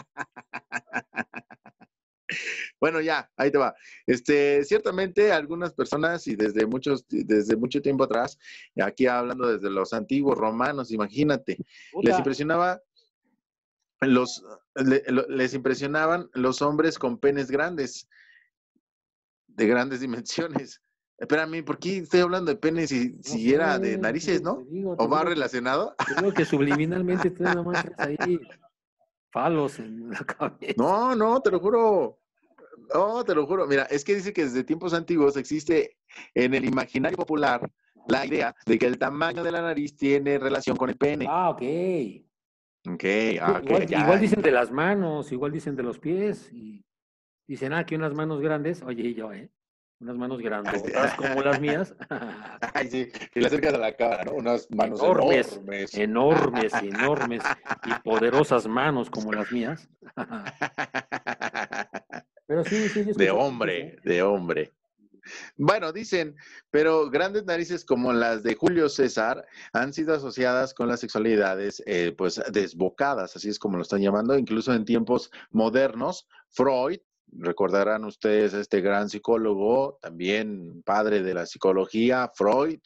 B: Bueno, ya, ahí te va. Este, ciertamente algunas personas y desde muchos, desde mucho tiempo atrás, aquí hablando desde los antiguos romanos, imagínate, les impresionaba los les impresionaban los hombres con penes grandes de grandes dimensiones. mí, ¿por qué estoy hablando de pene si, si era de narices, no? ¿O más relacionado? Creo
A: que subliminalmente tú nomás más ahí (laughs)
B: falos en la cabeza. No, no, te lo juro. No, te lo juro. Mira, es que dice que desde tiempos antiguos existe en el imaginario popular la idea de que el tamaño de la nariz tiene relación con el pene. Ah, ok.
A: Ok, ah, okay igual, dicen de las manos, igual dicen de los pies. Y... Dicen, ah, que unas manos grandes. Oye, yo, ¿eh? Unas manos grandes, como las mías. (laughs) Ay, sí, que le acercas a la cara, ¿no? Unas manos enormes. Enormes, (laughs) enormes, y poderosas manos como las mías. (laughs)
B: Pero sí, sí, sí. De hombre, ¿eh? de hombre.
A: Bueno, dicen,
B: pero grandes narices como las de Julio César han sido asociadas con las sexualidades eh, pues desbocadas, así es como lo están llamando, incluso en tiempos modernos. Freud recordarán ustedes a este gran psicólogo, también padre de la psicología, Freud,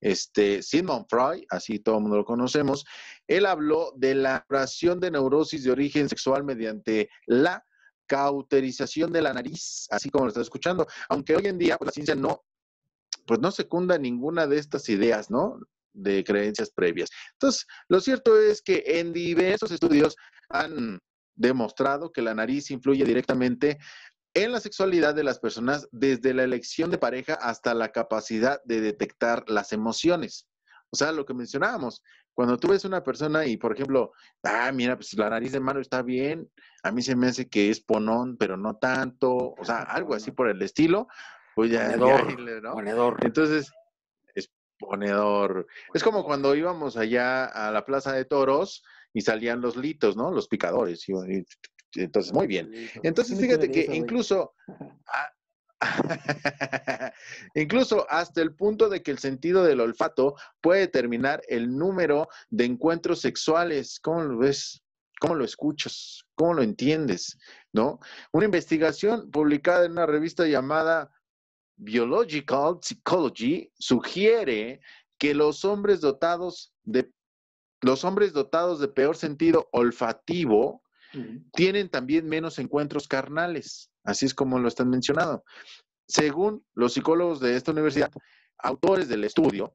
B: este Sigmund Freud, así todo el mundo lo conocemos, él habló de la curación de neurosis de origen sexual mediante la cauterización de la nariz, así como lo está escuchando, aunque hoy en día pues, la ciencia no pues no secunda ninguna de estas ideas, ¿no? de creencias previas. Entonces, lo cierto es que en diversos estudios han demostrado que la nariz influye directamente en la sexualidad de las personas desde la elección de pareja hasta la capacidad de detectar las emociones. O sea, lo que mencionábamos, cuando tú ves una persona y, por ejemplo, ah, mira, pues la nariz de mano está bien, a mí se me hace que es ponón, pero no tanto, o sea, algo así por el estilo, pues ya, ponedor, ponedor. Entonces, es ponedor. Es como cuando íbamos allá a la Plaza de Toros, y salían los litos, ¿no? Los picadores. entonces, muy bien. Entonces, fíjate que incluso, ah, (laughs) incluso hasta el punto de que el sentido del olfato puede determinar el número de encuentros sexuales. ¿Cómo lo ves? ¿Cómo lo escuchas? ¿Cómo lo entiendes? ¿No? Una investigación publicada en una revista llamada Biological Psychology sugiere que los hombres dotados de los hombres dotados de peor sentido olfativo tienen también menos encuentros carnales, así es como lo están mencionando. Según los psicólogos de esta universidad, autores del estudio,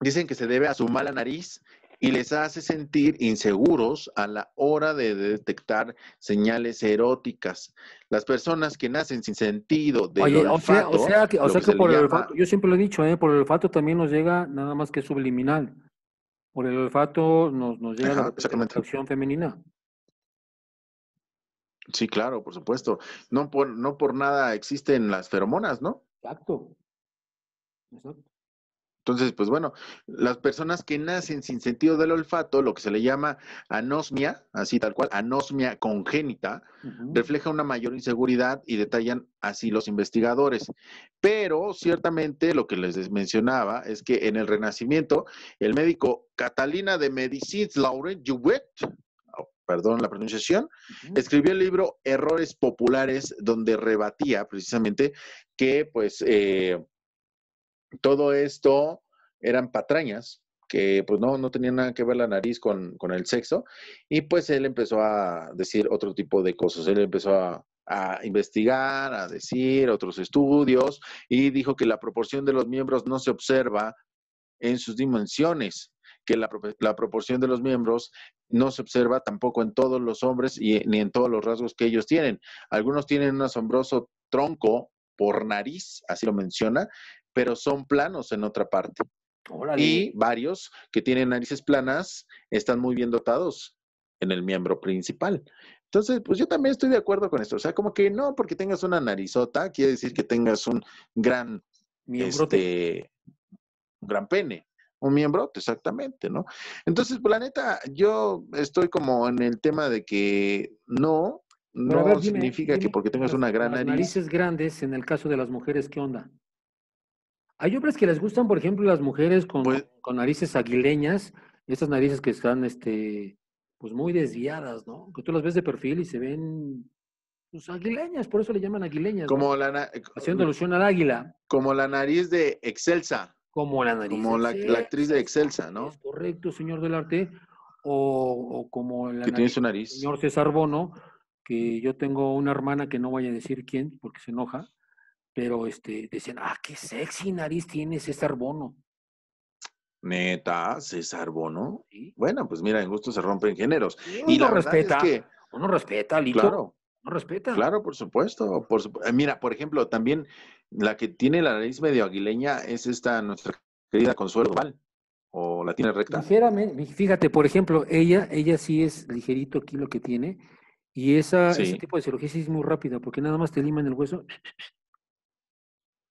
B: dicen que se debe a su mala nariz y les hace sentir inseguros a la hora de detectar señales eróticas. Las personas que nacen sin sentido de olfato, o sea, que, por el olfato,
A: yo siempre lo he dicho, ¿eh? por el olfato también nos llega nada más que subliminal. Por el olfato nos, nos llega la atracción femenina.
B: Sí, claro, por supuesto. No por, no por nada existen las feromonas, ¿no? Exacto. Exacto. Entonces, pues bueno, las personas que nacen sin sentido del olfato, lo que se le llama anosmia, así tal cual, anosmia congénita, refleja una mayor inseguridad y detallan así los investigadores. Pero ciertamente lo que les mencionaba es que en el Renacimiento, el médico Catalina de Medicis Laurent jouet oh, perdón la pronunciación, escribió el libro Errores Populares, donde rebatía precisamente que pues eh, todo esto eran patrañas que pues no, no tenía nada que ver la nariz con, el sexo, y pues él empezó a decir otro tipo de cosas, él empezó a, investigar, a decir otros estudios, y dijo que la proporción de los miembros no se observa en sus dimensiones, que la, la, proporción de los miembros no se observa tampoco en todos los hombres y, ni en todos los rasgos que ellos tienen. Algunos tienen un asombroso tronco por nariz, así lo menciona, pero son planos en otra parte. Y varios que tienen narices planas están muy bien dotados en el miembro principal. Entonces, pues yo también estoy de acuerdo con esto. O sea, como que no porque tengas una narizota, quiere decir que tengas un gran, este, gran pene, un miembro, exactamente, ¿no? Entonces, planeta, pues, la neta, yo estoy como en el tema de que no, no significa
A: que porque tengas una gran nariz. Narices grandes, en el caso de las mujeres, ¿qué onda? Hay obras que les gustan, por ejemplo, las mujeres pues con, narices aguileñas, estas narices que están, este, pues muy desviadas, ¿no? Que tú las ves de perfil y se ven pues aguileñas, por eso le llaman aguileñas. Como la eh, haciendo alusión al águila. Como la nariz de
B: Excelsa. Como la nariz. Como la, actriz de Excelsa, ¿no?
A: correcto, señor del arte. O, como la Señor César Bono, que yo tengo una hermana que no vaya a decir quién porque se enoja, pero este, decían, ah, qué sexy nariz tiene César Bono. Neta, César Bono. Bueno, pues
B: mira, en gusto se rompen géneros. y lo respeta. que, uno respeta, Lito. Claro.
A: No respeta. Claro,
B: por supuesto. Eh, mira, por ejemplo, también la que tiene la nariz medio aguileña es esta nuestra querida Consuelo Val ¿O la tiene recta?
A: Ligeramente. Fíjate, por ejemplo, ella, ella sí es ligerito aquí lo que tiene. Y esa, ese tipo de cirugía es muy rápida, porque nada más te liman el hueso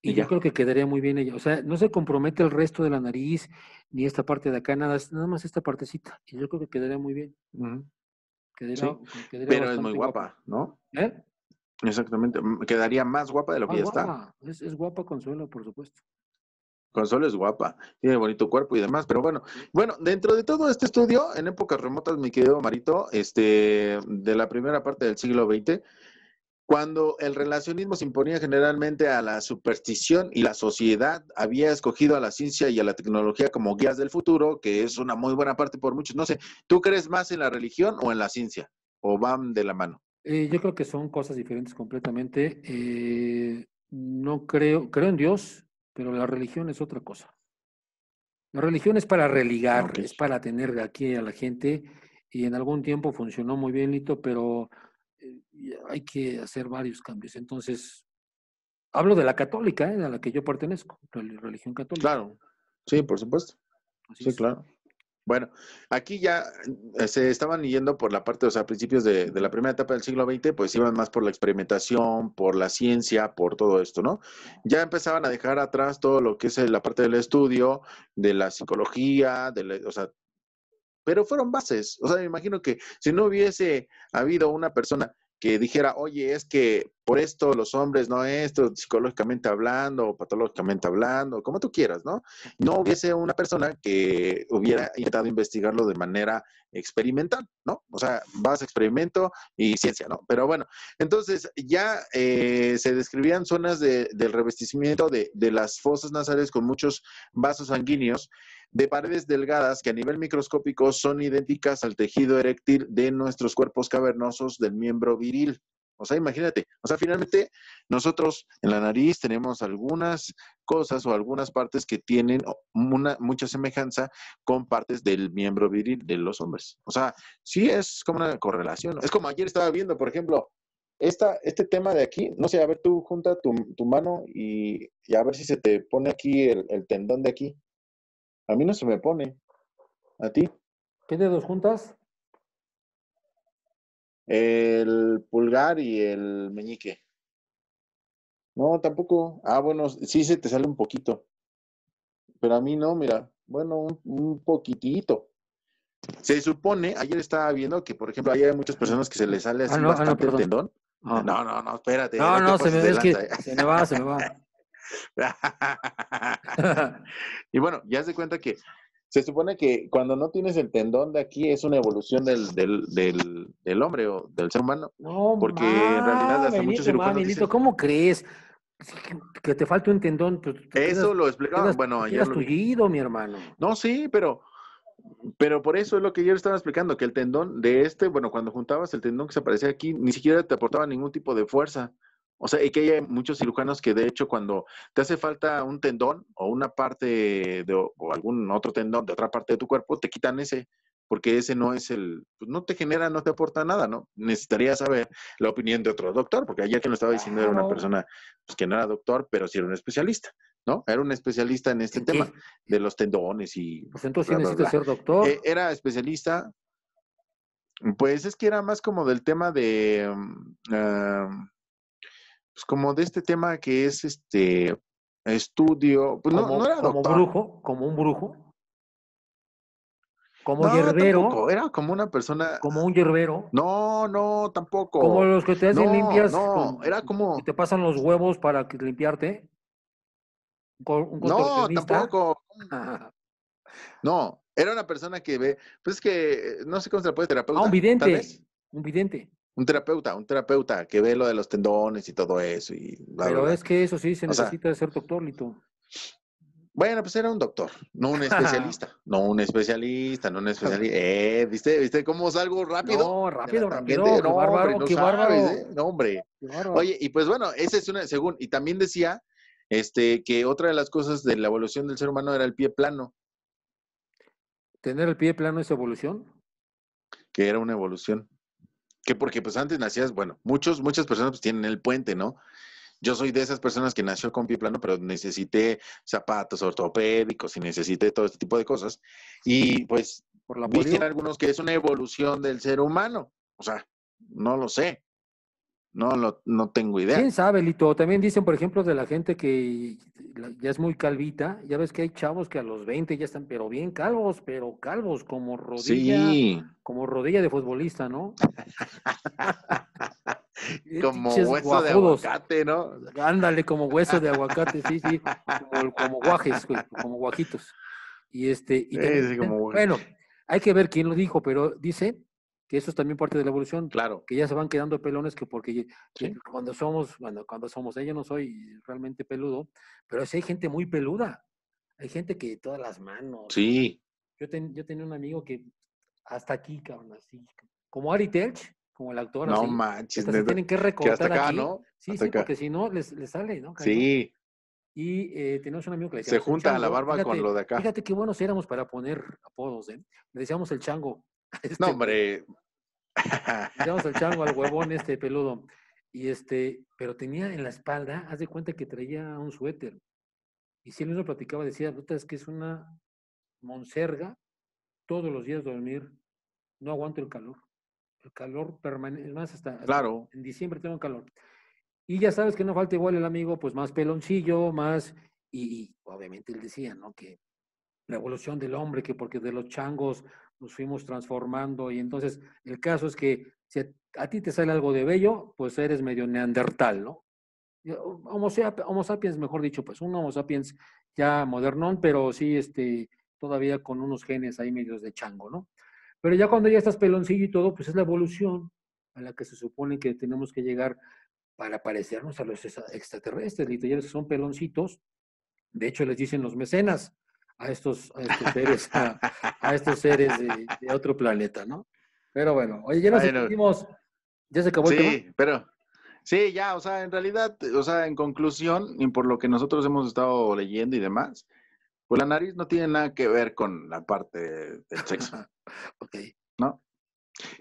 A: y, yo creo que quedaría muy bien ella. O sea, no se compromete el resto de la nariz, ni esta parte de acá, nada, nada más esta partecita. Y yo creo que quedaría muy bien. pero es muy guapa, ¿no? ¿Eh?
B: Exactamente. Mm, quedaría más guapa de lo que ya está.
A: Es, es guapa Consuelo, por supuesto.
B: Consuelo es guapa, tiene bonito cuerpo y demás, pero bueno, bueno, dentro de todo este estudio, en épocas remotas, mi querido Marito, este, de la primera parte del siglo XX, cuando el relacionismo se imponía generalmente a la superstición y la sociedad había escogido a la ciencia y a la tecnología como guías del futuro, que es una muy buena parte por muchos, no sé, ¿tú crees más en la religión o en la ciencia? ¿O van de la mano?
A: Eh, yo creo que son cosas diferentes completamente. Eh, no creo, creo en Dios, pero la religión es otra cosa. La religión es para religar, es para tener de aquí a la gente y en algún tiempo funcionó muy bien, Lito, pero eh, hay que hacer varios cambios. Entonces, hablo de la católica, ¿eh? a la que yo pertenezco, la religión católica. Claro, sí, por supuesto. sí, claro. Bueno, aquí ya
B: eh, se estaban yendo por la parte, o sea, a principios de, la primera etapa del siglo XX, pues iban más por la experimentación, por la ciencia, por todo esto, ¿no? Ya empezaban a dejar atrás todo lo que es eh, la parte del estudio, de la psicología, de la, o sea, pero fueron bases. O sea, me imagino que si no hubiese habido una persona que dijera, oye, es que por esto los hombres, no esto, psicológicamente hablando o patológicamente hablando, como tú quieras, ¿no? No hubiese una persona que hubiera intentado investigarlo de manera experimental, ¿no? O sea, vas a experimento y ciencia, ¿no? Pero bueno, entonces ya eh, se describían zonas de, del revestimiento de, de las fosas nasales con muchos vasos sanguíneos de paredes delgadas que a nivel microscópico son idénticas al tejido eréctil de nuestros cuerpos cavernosos del miembro viril. O sea, imagínate, o sea, finalmente nosotros en la nariz tenemos algunas cosas o algunas partes que tienen una, mucha semejanza con partes del miembro viril de los hombres. O sea, sí es como una correlación. Es como ayer estaba viendo, por ejemplo, esta, este tema de aquí, no sé, a ver, tú junta tu, mano y, a ver si se te pone aquí el,
A: tendón de aquí. A mí no se me pone. ¿A ti? ¿Qué dos juntas?
B: el pulgar y el meñique.
A: No, tampoco.
B: Ah, bueno, sí se te sale un poquito. Pero a mí no, mira. Bueno, un, poquitito. Se supone, ayer estaba viendo que, por ejemplo, ahí hay muchas personas que se les sale así ah, ah, el tendón. Ah. No. no, no, espérate. No, no, se me, es que se me va, se me va. (laughs) (laughs) y bueno, ya se cuenta que se supone que cuando no tienes el tendón de aquí es una evolución del, del, del, del hombre o del ser humano.
A: No, porque en realidad hasta muchos cirujanos. ¿Cómo crees? Que te falta un tendón. Pues, eso lo explicaba. bueno, ya. Lo... mi hermano.
B: No, sí, pero. Pero por eso es lo que yo estaba explicando, que el tendón de este, bueno, cuando juntabas el tendón que se aparecía aquí, ni siquiera te aportaba ningún tipo de fuerza. O sea, y que hay muchos cirujanos que de hecho cuando te hace falta un tendón o una parte de o algún otro tendón de otra parte de tu cuerpo, te quitan ese, porque ese no es el, pues no te genera, no te aporta nada, ¿no? Necesitaría saber la opinión de otro doctor, porque ayer que lo estaba diciendo era una persona pues, que no era doctor, pero sí era un especialista, ¿no? Era un especialista en este tema de los tendones y...
A: Pues entonces sí necesitas ser doctor.
B: Eh, era especialista, pues es que era más como del tema de... Mm, em, pues, como de este tema que es este estudio, pues, como, un
A: brujo, como un brujo,
B: como hierbero, era
A: como una persona, como un hierbero, no, no, tampoco, como los que te hacen limpias, no, era como te pasan los huevos para que, limpiarte, no, tampoco,
B: (laughs) no, era una persona que ve, pues que eh, no sé cómo se puede terapeuta, ah, un vidente, un vidente un terapeuta, un terapeuta que ve lo de los tendones y todo eso. Y Pero es
A: que eso sí, se necesita de ser doctor, Lito.
B: Bueno, pues era un doctor, no un especialista, (laughs) no un especialista, no un (laughs) especialista. Eh, ¿viste, ¿viste cómo salgo rápido? No, rápido, rápido. no, bárbaro, qué bárbaro. no, hombre. Oye, y pues bueno, ese es una, según, y también decía este, que otra de las cosas de la evolución del ser humano era el pie
A: plano. ¿Tener el pie plano es evolución?
B: Que era una evolución que porque pues antes nacías, bueno, muchos, muchas personas pues, tienen el puente, ¿no? Yo soy de esas personas que nació con pie plano, pero necesité zapatos ortopédicos y necesité todo este tipo de cosas. Y pues, por la dicen algunos que es una evolución del ser humano. O sea, no lo sé. No, no, no tengo idea.
A: ¿Quién sabe, Lito? También dicen, por ejemplo, de la gente que ya es muy calvita. Ya ves que hay chavos que a los 20 ya están, pero bien calvos, pero calvos, como rodilla, como rodilla de futbolista, ¿no? (laughs)
B: como hueso de aguacate,
A: ¿no? Ándale, como hueso de aguacate, sí, sí. Como, guajes, como guajitos. Y este, bueno, hay que ver quién lo dijo, pero dice que eso es también parte de la evolución. Claro. Que ya se van quedando pelones que porque cuando somos, bueno, cuando somos, yo no soy realmente peludo, pero sí hay gente muy peluda. Hay gente que todas las manos. Sí. Yo, yo tenía un amigo que hasta aquí, cabrón, así. Como Ari Telch, como el actor. No manches. tienen que recortar aquí. ¿no? Sí, sí, porque si no, les, sale, ¿no? Sí. Y eh, tenemos un amigo que le Se junta la barba con lo de acá. Fíjate qué buenos éramos para poner apodos, ¿eh? Le decíamos el chango. (laughs) Este, no, hombre. (laughs) al chango, al huevón este peludo. Y este, pero tenía en la espalda, haz de cuenta que traía un suéter. Y si él mismo platicaba, decía, puta, es que es una monserga todos los días dormir. No aguanto el calor. El calor permanece, más hasta, en diciembre tengo calor. Y ya sabes que no falta igual el amigo, pues más peloncillo, más, y obviamente él decía, ¿no? Que la evolución del hombre, que porque de los changos nos fuimos transformando y entonces el caso es que si a, ti te sale algo de bello, pues eres medio neandertal, ¿no? Oh, homo, homo sapiens, mejor dicho, pues un Homo sapiens ya modernón, pero sí este, todavía con unos genes ahí medios de chango, ¿no? Pero ya cuando ya estás peloncillo y todo, pues es la evolución a la que se supone que tenemos que llegar para parecernos a los extraterrestres. los son peloncitos. De hecho, les dicen los mecenas, a estos, seres, (laughs) a, estos seres de, otro planeta, ¿no? Pero bueno, oye, ya nos ya se acabó el tema. Sí, pero, sí,
B: ya, o sea, en realidad, o sea, en conclusión, y por lo que nosotros hemos estado leyendo y demás, pues la nariz no tiene nada que ver con la parte del sexo. (laughs) ok. ¿No?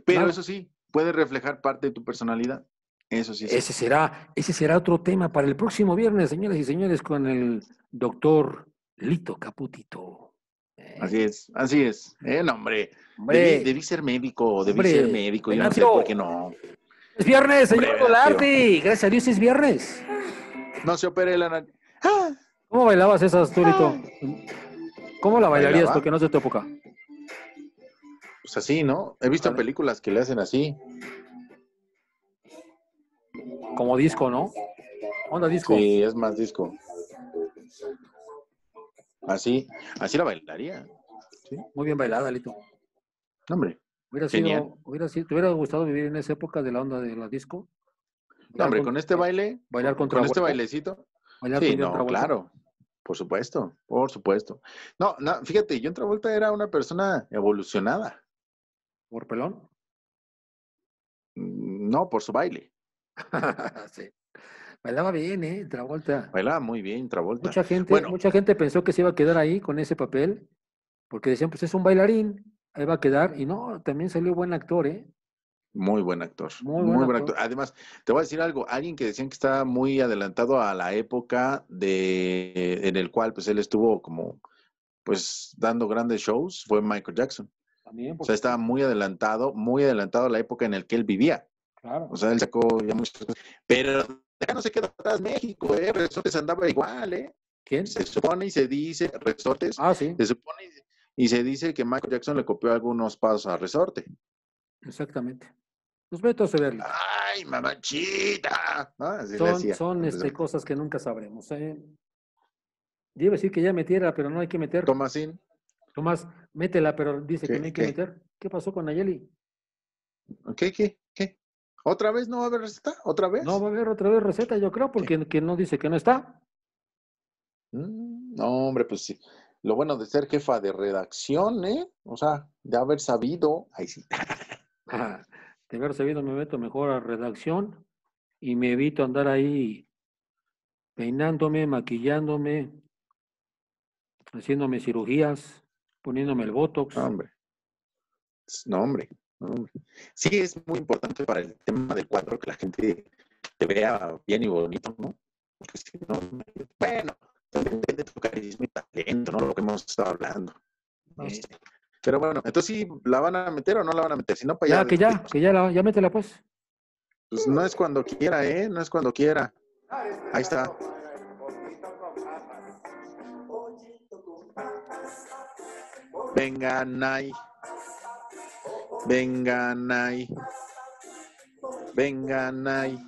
B: Pero eso sí, puede reflejar parte de tu personalidad. Eso sí. Ese
A: será, ese será otro tema para el próximo viernes, señores y señores, con el doctor Lito Caputito.
B: Eh. Así es, así es. Eh, hombre. hombre. Debí, ser médico, debí ser médico. Yo no sé por qué no. Es viernes, señor Dolarte.
A: Gracias a Dios es viernes.
B: No se opere la nariz.
A: Ah. ¿Cómo bailabas esas, asturito? Ah. ¿Cómo la bailarías? Porque no sé tu época.
B: Pues así, ¿no? He visto películas que le hacen así. Como disco, ¿no? Onda disco. Sí, es más disco. Así, así la bailaría.
A: muy bien bailada, Lito.
B: hombre. Hubiera sido,
A: te hubiera gustado vivir en esa época de la onda de la disco. hombre, con, este baile, bailar contra este con este bailecito. sí, claro.
B: Por supuesto, por supuesto. No, no, fíjate, yo en Travolta era una persona evolucionada. ¿Por pelón? Mm, no, por su baile. (laughs)
A: sí. Bailaba bien, ¿eh? Travolta.
B: Bailaba muy bien, Travolta. Mucha gente,
A: mucha gente pensó que se iba a quedar ahí con ese papel, porque decían, pues es un bailarín, ahí va a quedar. Y no, también salió buen actor, ¿eh?
B: Muy buen actor. Muy, buen, actor. Además, te
A: voy a decir algo, alguien
B: que decían que estaba muy adelantado a la época de en el cual pues él estuvo como pues dando grandes shows fue Michael Jackson. O sea, estaba muy adelantado, muy adelantado a la época en la que él vivía. Claro. O sea, él sacó ya muchas cosas. Pero ya no se queda atrás México, ¿eh? Resortes andaba igual, ¿eh? ¿Quién? Se supone y se dice, Resortes, ah, sí. se supone y, se dice que Michael Jackson le copió algunos pasos a Resorte.
A: Exactamente. Pues vete a verlo. ¡Ay, mamachita! son, son pues, este, cosas que nunca sabremos. ¿eh? Yo decir que ya metiera, pero no hay que meter. Tomasín. Tomás, métela, pero dice que no hay que meter. ¿Qué pasó con Nayeli? ¿Qué, qué? ¿Otra vez no va a haber receta? ¿Otra vez? No va a haber otra vez receta, yo creo, porque quien no dice que no está.
B: Mm, no, hombre, pues sí. Lo bueno de ser jefa de redacción, ¿eh? O sea, de haber sabido. Ahí sí. (laughs)
A: Ah, de haber sabido, me meto mejor a redacción y me evito andar ahí peinándome, maquillándome, haciéndome cirugías, poniéndome el botox. No, hombre. No, hombre. Sí, es muy importante para el tema del cuadro que la gente te vea
B: bien y bonito, ¿no? bueno, depende de tu carisma y talento, ¿no? Lo que hemos estado hablando. Este, pero bueno, entonces sí, ¿la van a meter o no la
A: van a meter? Si no, para pues que ya, que ya, la, ya métela pues.
B: Pues no es cuando quiera, ¿eh? No es cuando quiera. Ahí está. Venga, Nay. Vengan ahí. Vengan ahí.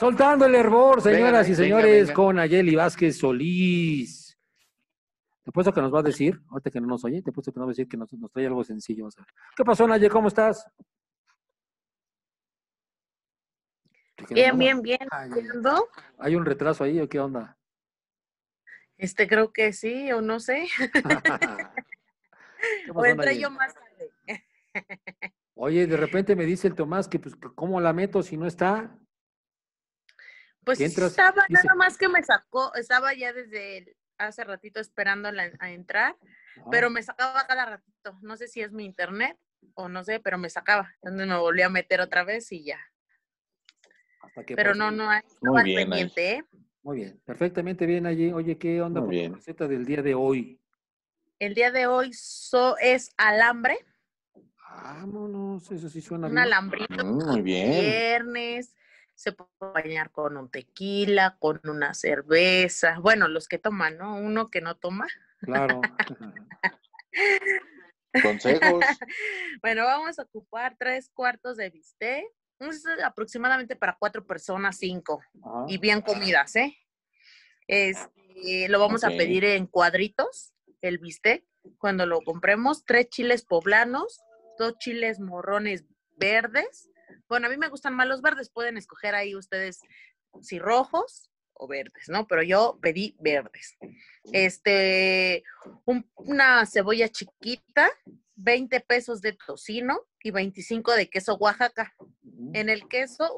A: Soltando el hervor, señoras y señores, con Ayeli Vázquez Solís. Te puesto que nos va a decir, ahorita que no nos oye, te puesto que nos va a decir que nos, trae algo sencillo. ¿Qué pasó, Naye? ¿Cómo estás? Bien, bien, bien,
C: bien.
A: ¿Hay un retraso ahí o qué onda? Este
C: creo que sí, o no sé. (laughs) o entré yo más tarde.
A: (laughs) Oye, de repente me dice el Tomás que, pues, ¿cómo la meto si no está?
C: Pues estaba nada más que me sacó, estaba ya desde hace ratito esperándola a entrar, pero me sacaba cada ratito. No sé si es mi internet o no sé, pero me sacaba. donde me volví a meter otra vez y ya.
A: Hasta pero pues no, no, hay, pendiente, ¿eh? Muy bien, perfectamente bien allí. Oye, ¿qué onda Muy la receta del día de hoy?
C: El día de hoy so es alambre.
A: Vámonos, eso sí suena bien. Un alambrito. Mm, muy bien.
C: Viernes. Se puede bañar con un tequila, con una cerveza. Bueno, los que toman, ¿no? Uno que no toma.
A: Claro. (laughs) Consejos.
C: (laughs) bueno, vamos a ocupar tres cuartos de bistec, es aproximadamente para cuatro personas, cinco, ah. y bien comidas, ¿eh? Este, lo vamos a pedir en cuadritos, el bistec, cuando lo compremos, tres chiles poblanos, dos chiles morrones verdes. Bueno, a mí me gustan más los verdes, pueden escoger ahí ustedes si rojos o verdes, ¿no? Pero yo pedí verdes. Mm. Este, una cebolla chiquita, 20 pesos de tocino y 25 de queso Oaxaca. Mm. En el queso,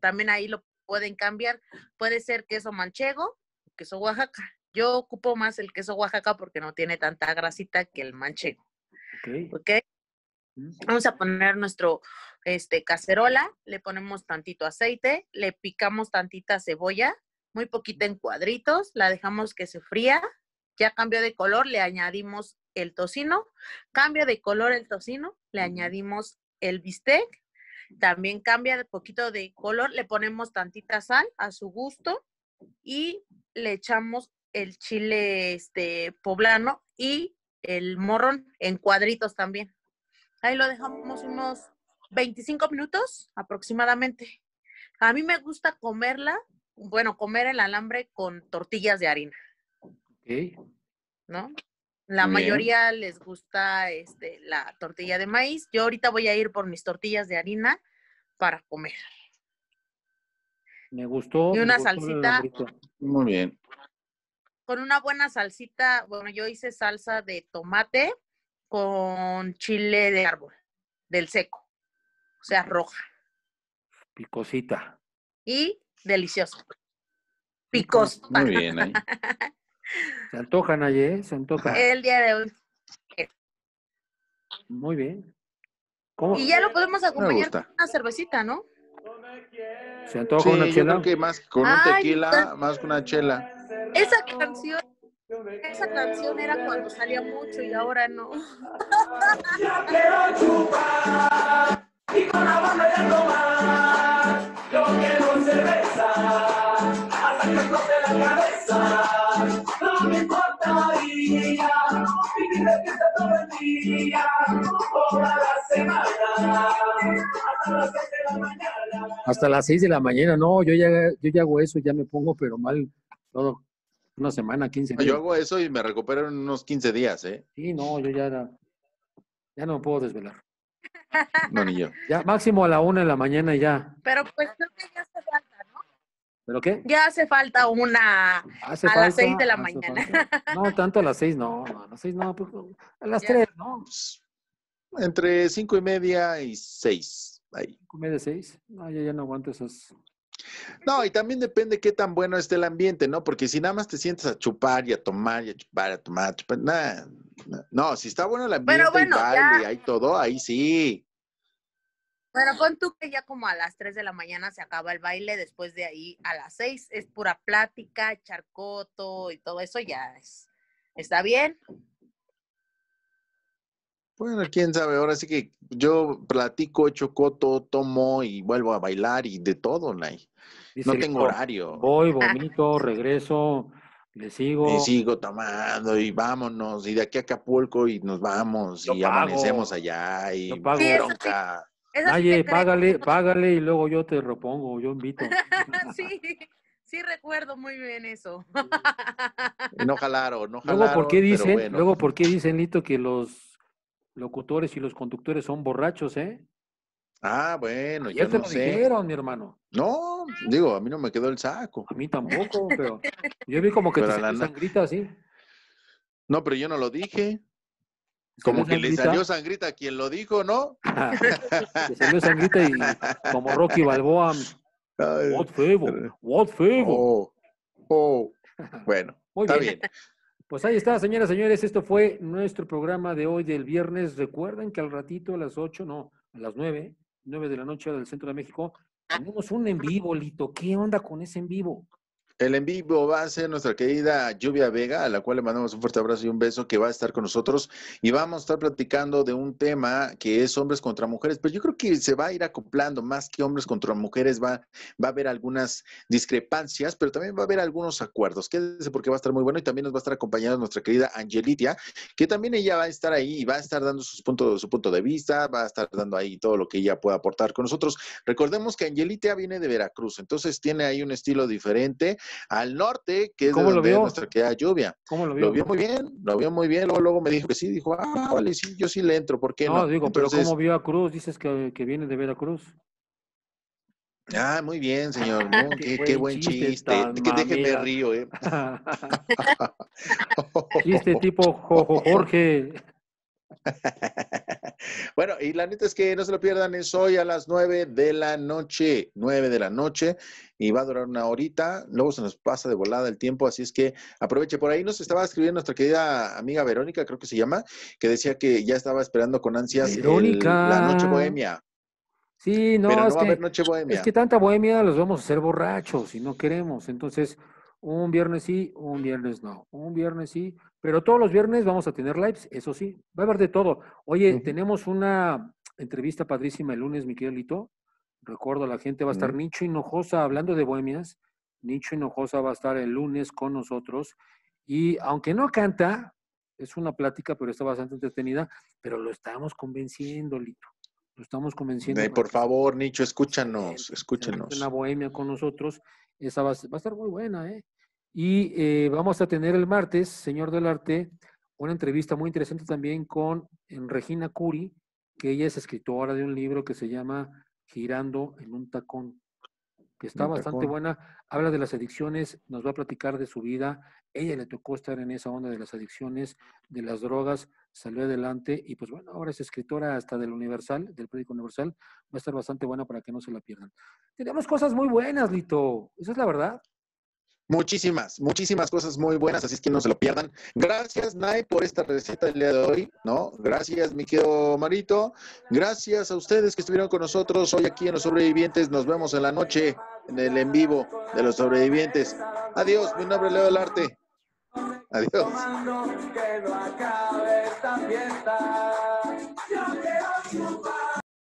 C: también ahí lo pueden cambiar. Puede ser queso manchego, queso Oaxaca. Yo ocupo más el queso Oaxaca porque no tiene tanta grasita que el manchego. Ok. Mm. Vamos a poner nuestro este, cacerola, le ponemos tantito aceite, le picamos tantita cebolla, muy poquita en cuadritos, la dejamos que se fría, ya cambió de color, le añadimos el tocino, cambia de color el tocino, le añadimos el bistec, también cambia de poquito de color, le ponemos tantita sal a su gusto y le echamos el chile este poblano y el morrón en cuadritos también. Ahí lo dejamos unos 25 minutos aproximadamente. A mí me gusta comerla bueno, comer el alambre con tortillas de harina. Ok. ¿No? La mayoría les gusta este, la tortilla de maíz. Yo ahorita voy a ir por mis tortillas de harina para comer.
A: Me gustó. Y una salsita. Muy bien.
C: Con una buena salsita, bueno, yo hice salsa de tomate con chile de árbol, del seco, o sea, roja.
A: Picosita.
C: Y delicioso. Picoso. Muy bien, ahí.
A: (laughs) Se antojan ayer, ¿eh? se antojan. El
C: día de hoy. Eh.
A: Muy bien. ¿Cómo? Y ya lo podemos acompañar con
C: una cervecita, ¿no?
A: Se antoja con
B: una chela. que más con un tequila, más con una chela.
C: Esa canción, esa canción era cuando salía mucho y ahora no. Ya (laughs) y con la banda ya Yo quiero cerveza la cabeza,
A: no me importaría vivir de fiesta todo el toda la semana, hasta las 6 de la mañana. no, yo ya, yo ya hago eso, ya me pongo pero mal todo. Una semana, 15 días. Yo hago eso y me recupero en unos 15 días, ¿eh? Sí, no, yo ya, ya no me puedo desvelar. No, ni yo. Ya, máximo a la 1 de la mañana y ya.
C: Pero pues creo que ya se va ¿Pero qué? Ya hace falta una a las seis de la mañana.
A: No, tanto a las seis no, a las seis no, pues, a las tres, ¿no? Pues, entre cinco y media y seis. Ahí. ¿Cinco y media seis? No, ya ya no aguanto esos.
B: No, y también depende qué tan bueno esté el ambiente, ¿no? Porque si nada más te sientes a chupar y a tomar y a chupar, a tomar, chupar, nada. No, si está bueno el ambiente bueno, y hay todo, ahí sí.
C: Bueno, pon tú que ya como a las 3 de la mañana se acaba el baile, después de ahí a las 6 es pura plática, charcoto y todo eso ya es. ¿Está bien?
B: Bueno, quién sabe, ahora sí que yo platico, chocoto, tomo y vuelvo a bailar y de todo, no tengo horario. Voy, bonito,
A: (laughs) regreso, le sigo. Y sigo
B: tomando y vámonos, y de aquí a Acapulco y nos vamos y amanecemos allá y
A: bronca.
C: Oye, págale,
A: págale y luego yo te repongo, yo invito.
C: (laughs) sí, sí recuerdo muy bien eso.
A: no jalaron, no jalaron. Luego, ¿por qué dicen, luego, ¿por qué dicen, Lito, que los locutores y los conductores son borrachos, eh? Ah, bueno, ya te lo dijeron, mi hermano. No, digo, a mí no me quedó el saco. A mí tampoco, pero yo vi como que te la sangrita así.
B: No, pero yo no lo dije. Como que le salió sangrita a quien lo dijo, ¿no?
A: le salió sangrita y como Rocky Balboa. (laughs) What favor, what favor. Oh, oh. Bueno, está bien. Pues ahí está, señoras y señores, esto fue nuestro programa de hoy del viernes. Recuerden que al ratito a las 8, no, a las nueve, nueve de la noche del Centro de México, tenemos un en vivo, Lito. ¿Qué onda con ese en vivo?
B: El en vivo va a ser nuestra querida Lluvia Vega, a la cual le mandamos un fuerte abrazo y un beso, que va a estar con nosotros y vamos a estar platicando de un tema que es hombres contra mujeres, pero yo creo que se va a ir acoplando más que hombres contra mujeres, va, va a haber algunas discrepancias, pero también va a haber algunos acuerdos. Quédese porque va a estar muy bueno y también nos va a estar acompañando nuestra querida Angelitia, que también ella va a estar ahí y va a estar dando sus puntos, su punto de vista, va a estar dando ahí todo lo que ella pueda aportar con nosotros. Recordemos que Angelitia viene de Veracruz, entonces tiene ahí un estilo diferente al norte, que es de donde lo nuestra lluvia.
A: ¿Cómo lo vio? muy
B: bien, lo vio muy bien. Luego, luego me dijo que sí, dijo, ah, vale, sí, yo sí le entro, ¿por qué no? No, digo, pero ¿cómo
A: vio a Cruz? Dices que, que viene de Veracruz.
B: Ah, muy bien, señor. (laughs) qué, buen chiste. Que déjeme río, ¿eh?
A: este (laughs) tipo (laughs) Jorge.
B: Bueno, y la neta es que no se lo pierdan, es hoy a las nueve de la noche, Nueve de la noche, y va a durar una horita, luego se nos pasa de volada el tiempo, así es que aproveche. Por ahí nos estaba escribiendo nuestra querida amiga Verónica, creo que se llama, que decía que ya estaba esperando con ansias la noche bohemia.
A: Sí, no, es va que, a haber noche bohemia. Es que tanta bohemia los vamos a hacer borrachos y no queremos, entonces... Un viernes sí, un viernes no. Un viernes sí, pero todos los viernes vamos a tener lives, eso sí. Va a haber de todo. Oye, tenemos una entrevista padrísima el lunes, mi querido Lito. Recuerdo, la gente va a estar Nicho Hinojosa hablando de bohemias. Nicho Hinojosa va a estar el lunes con nosotros. Y aunque no canta, es una plática, pero está bastante entretenida, pero lo estamos convenciendo, Lito.
B: Lo estamos convenciendo. por favor, Nicho, escúchanos, escúchanos. Una
A: bohemia con nosotros, esa va a, estar muy buena, ¿eh? Y eh, vamos a tener el martes, señor del arte, una entrevista muy interesante también con Regina Curi, que ella es escritora de un libro que se llama Girando en un tacón, que está bastante buena. Habla de las adicciones, nos va a platicar de su vida. Ella le tocó estar en esa onda de las adicciones, de las drogas, salió adelante y pues bueno, ahora es escritora hasta del Universal, del periódico Universal. Va a estar bastante buena para que no se la pierdan. Tenemos cosas muy buenas, Lito. Esa es la verdad muchísimas, muchísimas cosas muy buenas, así es que no se lo pierdan.
B: Gracias, Nay, por esta receta del día de hoy, ¿no? Gracias, mi querido Marito. Gracias a ustedes que estuvieron con nosotros hoy aquí en Los Sobrevivientes. Nos vemos en la noche en el en vivo de Los Sobrevivientes. Adiós, mi nombre es Leo del Arte. Adiós.